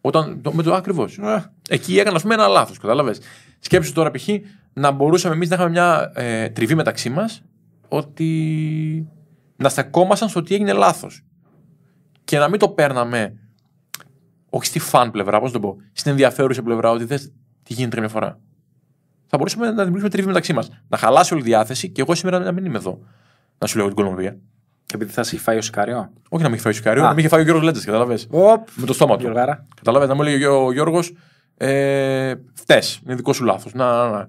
Όταν, το, με το ακριβώς. Ε. Εκεί έκανα ας πούμε, ένα λάθος, κατάλαβες. Σκέψου τώρα π.χ. να μπορούσαμε εμείς να είχαμε μια ε, τριβή μεταξύ μας ότι να στεκόμασταν στο ότι έγινε λάθος. Και να μην το παίρναμε όχι στη φαν πλευρά, πώς το πω, στην ενδιαφέρουσα πλευρά, ότι δεν τι γίνεται μια φορά θα μπορούσαμε να δημιουργήσουμε τριβή μεταξύ μας. Να χαλάσει όλη η διάθεση και εγώ σήμερα να μην είμαι εδώ. Να σου λέω την Κολομβία. Και επειδή θα σε φάει ο Σικάριο. Όχι να μην έχει φάει ο Σικάριο, να μην είχε φάει ο Γιώργος Λέντε. κατάλαβε. Με το στόμα του. Κατάλαβε, να μου λέει ο Γιώργος, ε, φτε, είναι δικό σου λάθος. Να, να, να.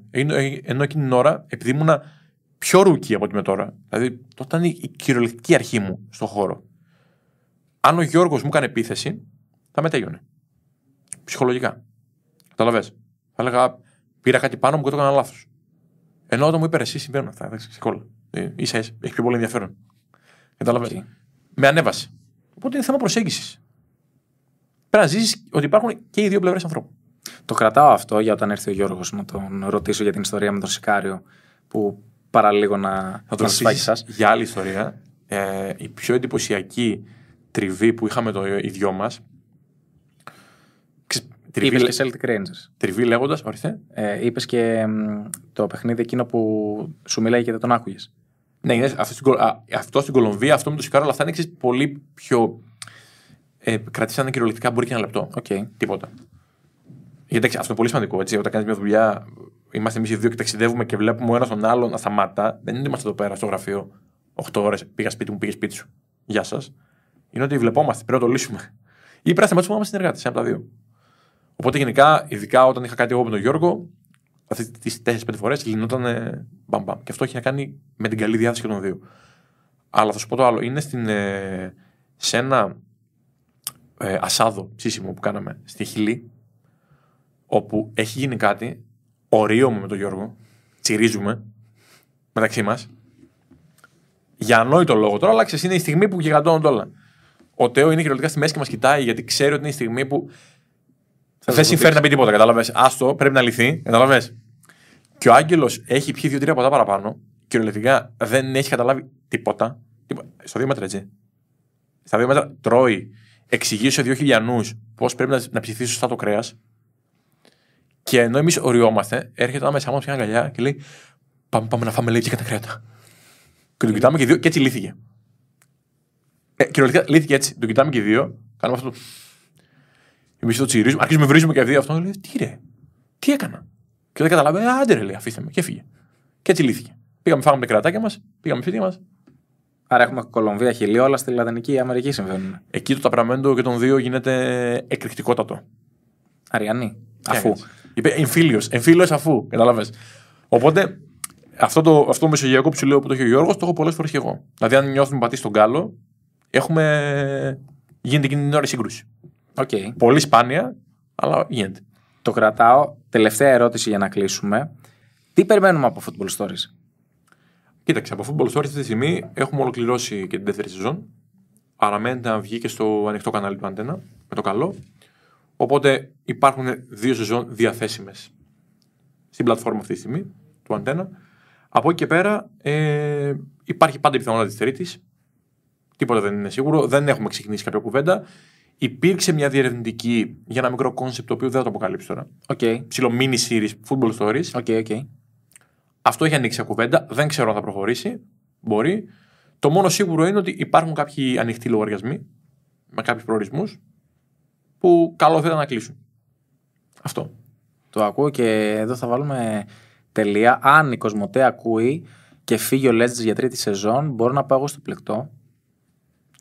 Ενώ εκείνη την ώρα, επειδή ήμουνα πιο ρούκι από ότι είμαι τώρα, δηλαδή τότε ήταν η κυριολεκτική αρχή μου στον χώρο. Αν ο Γιώργος μου έκανε επίθεση, θα μετέγιωνε. Ψυχολογικά. Καταλαβέ. Θα έλεγα, Πήρα κάτι πάνω μου και το έκανα λάθος. Ενώ όταν μου είπες εσύ συμβαίνουν αυτά, εντάξει, ξεκόλα. Ε, έχεις πιο πολύ ενδιαφέρον. Κατάλαβες. Okay. Με ανέβασε. Οπότε είναι θέμα προσέγγισης. Πρέπει να ζήσεις ότι υπάρχουν και οι δύο πλευρές ανθρώπου. Το κρατάω αυτό για όταν έρθει ο Γιώργος να τον ρωτήσω για την ιστορία με τον Σικάριο που παραλίγο να θα τον σα. Για άλλη ιστορία, ε, η πιο εντυπωσιακή τριβή που είχαμε το, οι μας Τριβή και Celtic Rangers. Τριβή λέγοντας, ορίστε. Ε, Είπες και το παιχνίδι εκείνο που σου μιλάει και δεν τον άκουγες. Ναι, αυτό στην, Κολομβία, αυτό με το Σικάρο, αλλά αυτά είναι πολύ πιο. Ε, κρατήσανε κυριολεκτικά μπορεί και ένα λεπτό. Okay. Τίποτα. Γιατί αυτό είναι πολύ σημαντικό. Έτσι, όταν κάνεις μια δουλειά, είμαστε εμείς οι δύο και ταξιδεύουμε και βλέπουμε ο ένας τον άλλον ασταμάτα. Δεν είμαστε εδώ πέρα στο γραφείο 8 ώρες. Πήγα σπίτι μου, πήγε σπίτι σου. Γεια σας. Είναι ότι βλεπόμαστε, πρέπει να το λύσουμε. Ή πρέπει να να είμαστε συνεργάτες, ένα από τα δύο. Οπότε γενικά, ειδικά όταν είχα κάτι εγώ με τον Γιώργο, αυτές τις 4-5 φορέ γινόταν μπαμ, μπαμ. Και αυτό έχει να κάνει με την καλή διάθεση των δύο. Αλλά θα σου πω το άλλο. Είναι στην, ε, σε ένα ε, ασάδο ψήσιμο που κάναμε στη Χιλή, όπου έχει γίνει κάτι, ορίωμαι με τον Γιώργο, τσιρίζουμε μεταξύ μας. Για ανόητο λόγο τώρα, αλλά ξέρεις, είναι η στιγμή που γιγαντώνονται όλα. Ο Τέο είναι κυριολεκτικά στη μέση και μας κοιτάει, γιατί ξέρει ότι είναι η στιγμή που δεν συμφέρει να πει τίποτα, κατάλαβες. Άστο, πρέπει να λυθεί, κατάλαβες. Και ο Άγγελος έχει πιει δύο-τρία ποτά παραπάνω. Κυριολεκτικά δεν έχει καταλάβει τίποτα. Στο δύο μέτρα, έτσι. Στα δύο μέτρα τρώει. Εξηγεί σε δύο χιλιανούς πώς πρέπει να, ψηθεί σωστά το κρέας. Και ενώ εμείς οριόμαστε, έρχεται άμεσα μα μια γαλιά και λέει: Πάμε, πάμε να φάμε λέει και τα κρέατα. Και τον κοιτάμε και δύο, και έτσι λύθηκε. Ε, κυριολεκτικά λύθηκε έτσι. Τον κοιτάμε και δύο, κάνουμε αυτό. το. Εμείς το τσιρίζουμε, αρχίζουμε βρίζουμε και αυτοί αυτό λέει: Τι ρε, τι έκανα. Και δεν καταλάβαινε, άντε ρε, λέει, αφήστε με και φύγε. Και έτσι λύθηκε. Πήγαμε, φάγαμε τα κρατάκια μας, πήγαμε σπίτι μας. Άρα έχουμε Κολομβία, Χιλή, όλα στη Λατινική Αμερική συμβαίνουν. Εκεί το ταπραμέντο και των δύο γίνεται εκρηκτικότατο. Αριανή. Αφού. Είπε εμφύλιος, εμφύλιο αφού. Κατάλαβες. Οπότε αυτό το, αυτό το μεσογειακό που σου λέω που το έχει ο Γιώργος, το έχω πολλές φορές και εγώ. Δηλαδή, αν νιώθουμε πατή στον κάλο, έχουμε. γίνεται εκείνη την ώρα σύγκρουση. Okay. Πολύ σπάνια, αλλά γίνεται. Το κρατάω. Τελευταία ερώτηση για να κλείσουμε. Τι περιμένουμε από Football Stories. Κοίταξε, από Football Stories αυτή τη στιγμή έχουμε ολοκληρώσει και την δεύτερη σεζόν. Παραμένεται να βγει και στο ανοιχτό κανάλι του Αντένα, με το καλό. Οπότε υπάρχουν δύο σεζόν διαθέσιμες στην πλατφόρμα αυτή τη στιγμή του Αντένα. Από εκεί και πέρα ε, υπάρχει πάντα η πιθανότητα τη τρίτη. Τίποτα δεν είναι σίγουρο. Δεν έχουμε ξεκινήσει κάποια κουβέντα. Υπήρξε μια διερευνητική για ένα μικρό κόνσεπτ το οποίο δεν θα το αποκαλύψω τώρα. Okay. Ψηλό mini series, football stories. Okay, okay. Αυτό έχει ανοίξει κουβέντα. Δεν ξέρω αν θα προχωρήσει. Μπορεί. Το μόνο σίγουρο είναι ότι υπάρχουν κάποιοι ανοιχτοί λογαριασμοί με κάποιους προορισμούς που καλό θα ήταν να κλείσουν. Αυτό. Το ακούω και εδώ θα βάλουμε τελεία. Αν η Κοσμοτέ ακούει και φύγει ο Λέτζης για τρίτη σεζόν, μπορώ να πάω στο πλεκτό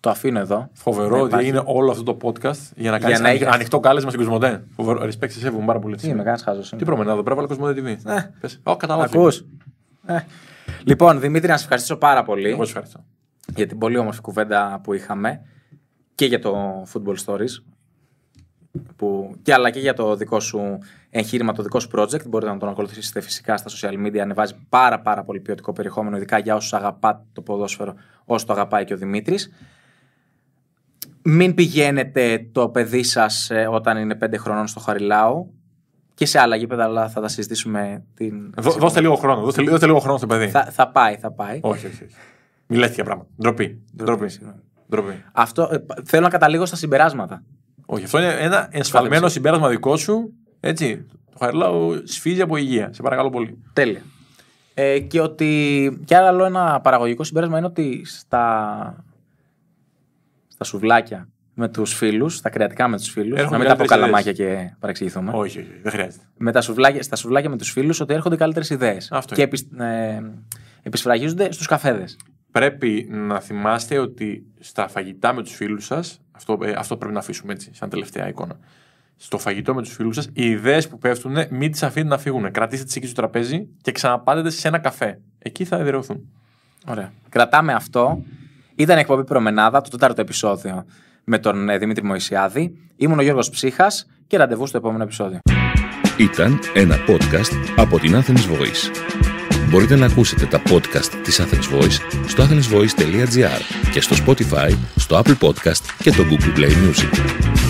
το αφήνω εδώ. Φοβερό ναι, ότι έγινε όλο αυτό το podcast για να κάνει ανοιχτό κάλεσμα στην Κοσμοντέ. Φοβερό. Respect, σε σέβομαι πάρα πολύ. Τι με κάνεις χάζος. Ε. Τι προμενά εδώ, πρέπει να Κοσμοντέ TV. Ναι, ε, Ακού. Ε. Λοιπόν, Δημήτρη, να σα ευχαριστήσω πάρα πολύ. ευχαριστώ. Για την πολύ όμορφη κουβέντα που είχαμε και για το Football Stories. Που, και αλλά και για το δικό σου εγχείρημα, το δικό σου project. Μπορείτε να τον ακολουθήσετε φυσικά στα social media. Ανεβάζει πάρα, πάρα πολύ ποιοτικό περιεχόμενο, ειδικά για όσους αγαπά το ποδόσφαιρο, όσο το αγαπάει και ο Δημήτρης. Μην πηγαίνετε το παιδί σας ε, όταν είναι πέντε χρονών στο Χαριλάου και σε άλλα γήπεδα, αλλά θα τα συζητήσουμε την. Δώ, δώστε λίγο χρόνο, δώστε, δώστε λίγο χρόνο στο παιδί. Θα, θα πάει, θα πάει. Όχι, όχι. όχι. Μιλάτε για πράγματα. Ντροπή. Ντροπή. Αυτό, ε, θέλω να καταλήγω στα συμπεράσματα. Όχι, αυτό είναι ένα ενσφαλμένο συμπέρασμα δικό σου. Έτσι. Το Χαριλάου σφίζει από υγεία. Σε παρακαλώ πολύ. Τέλεια. Ε, και ότι. Και άλλο ένα παραγωγικό συμπέρασμα είναι ότι στα στα σουβλάκια με τους φίλους, τα κρεατικά με τους φίλους. Να μην τα πω καλαμάκια και παρεξηγηθούμε. Όχι, όχι, δεν χρειάζεται. Με σουβλάκια, στα σουβλάκια με τους φίλους ότι έρχονται καλύτερες ιδέες. Και ε, επισφραγίζονται στους καφέδες. Πρέπει να θυμάστε ότι στα φαγητά με τους φίλους σας, αυτό, ε, αυτό πρέπει να αφήσουμε έτσι, σαν τελευταία εικόνα. Στο φαγητό με τους φίλους σας, οι ιδέες που πέφτουν, μην τις αφήνετε να φύγουν. Κρατήστε τις εκεί στο τραπέζι και ξαναπάτε σε ένα καφέ. Εκεί θα εδραιωθούν. Ωραία. Κρατάμε αυτό. Ήταν εκπομπή Προμενάδα, το τέταρτο επεισόδιο με τον ε, Δημήτρη Μωυσιάδη. Ήμουν ο Γιώργος Ψύχας και ραντεβού στο επόμενο επεισόδιο. Ήταν ένα podcast από την Athens Voice. Μπορείτε να ακούσετε τα podcast της Athens Voice στο athensvoice.gr και στο Spotify, στο Apple Podcast και το Google Play Music.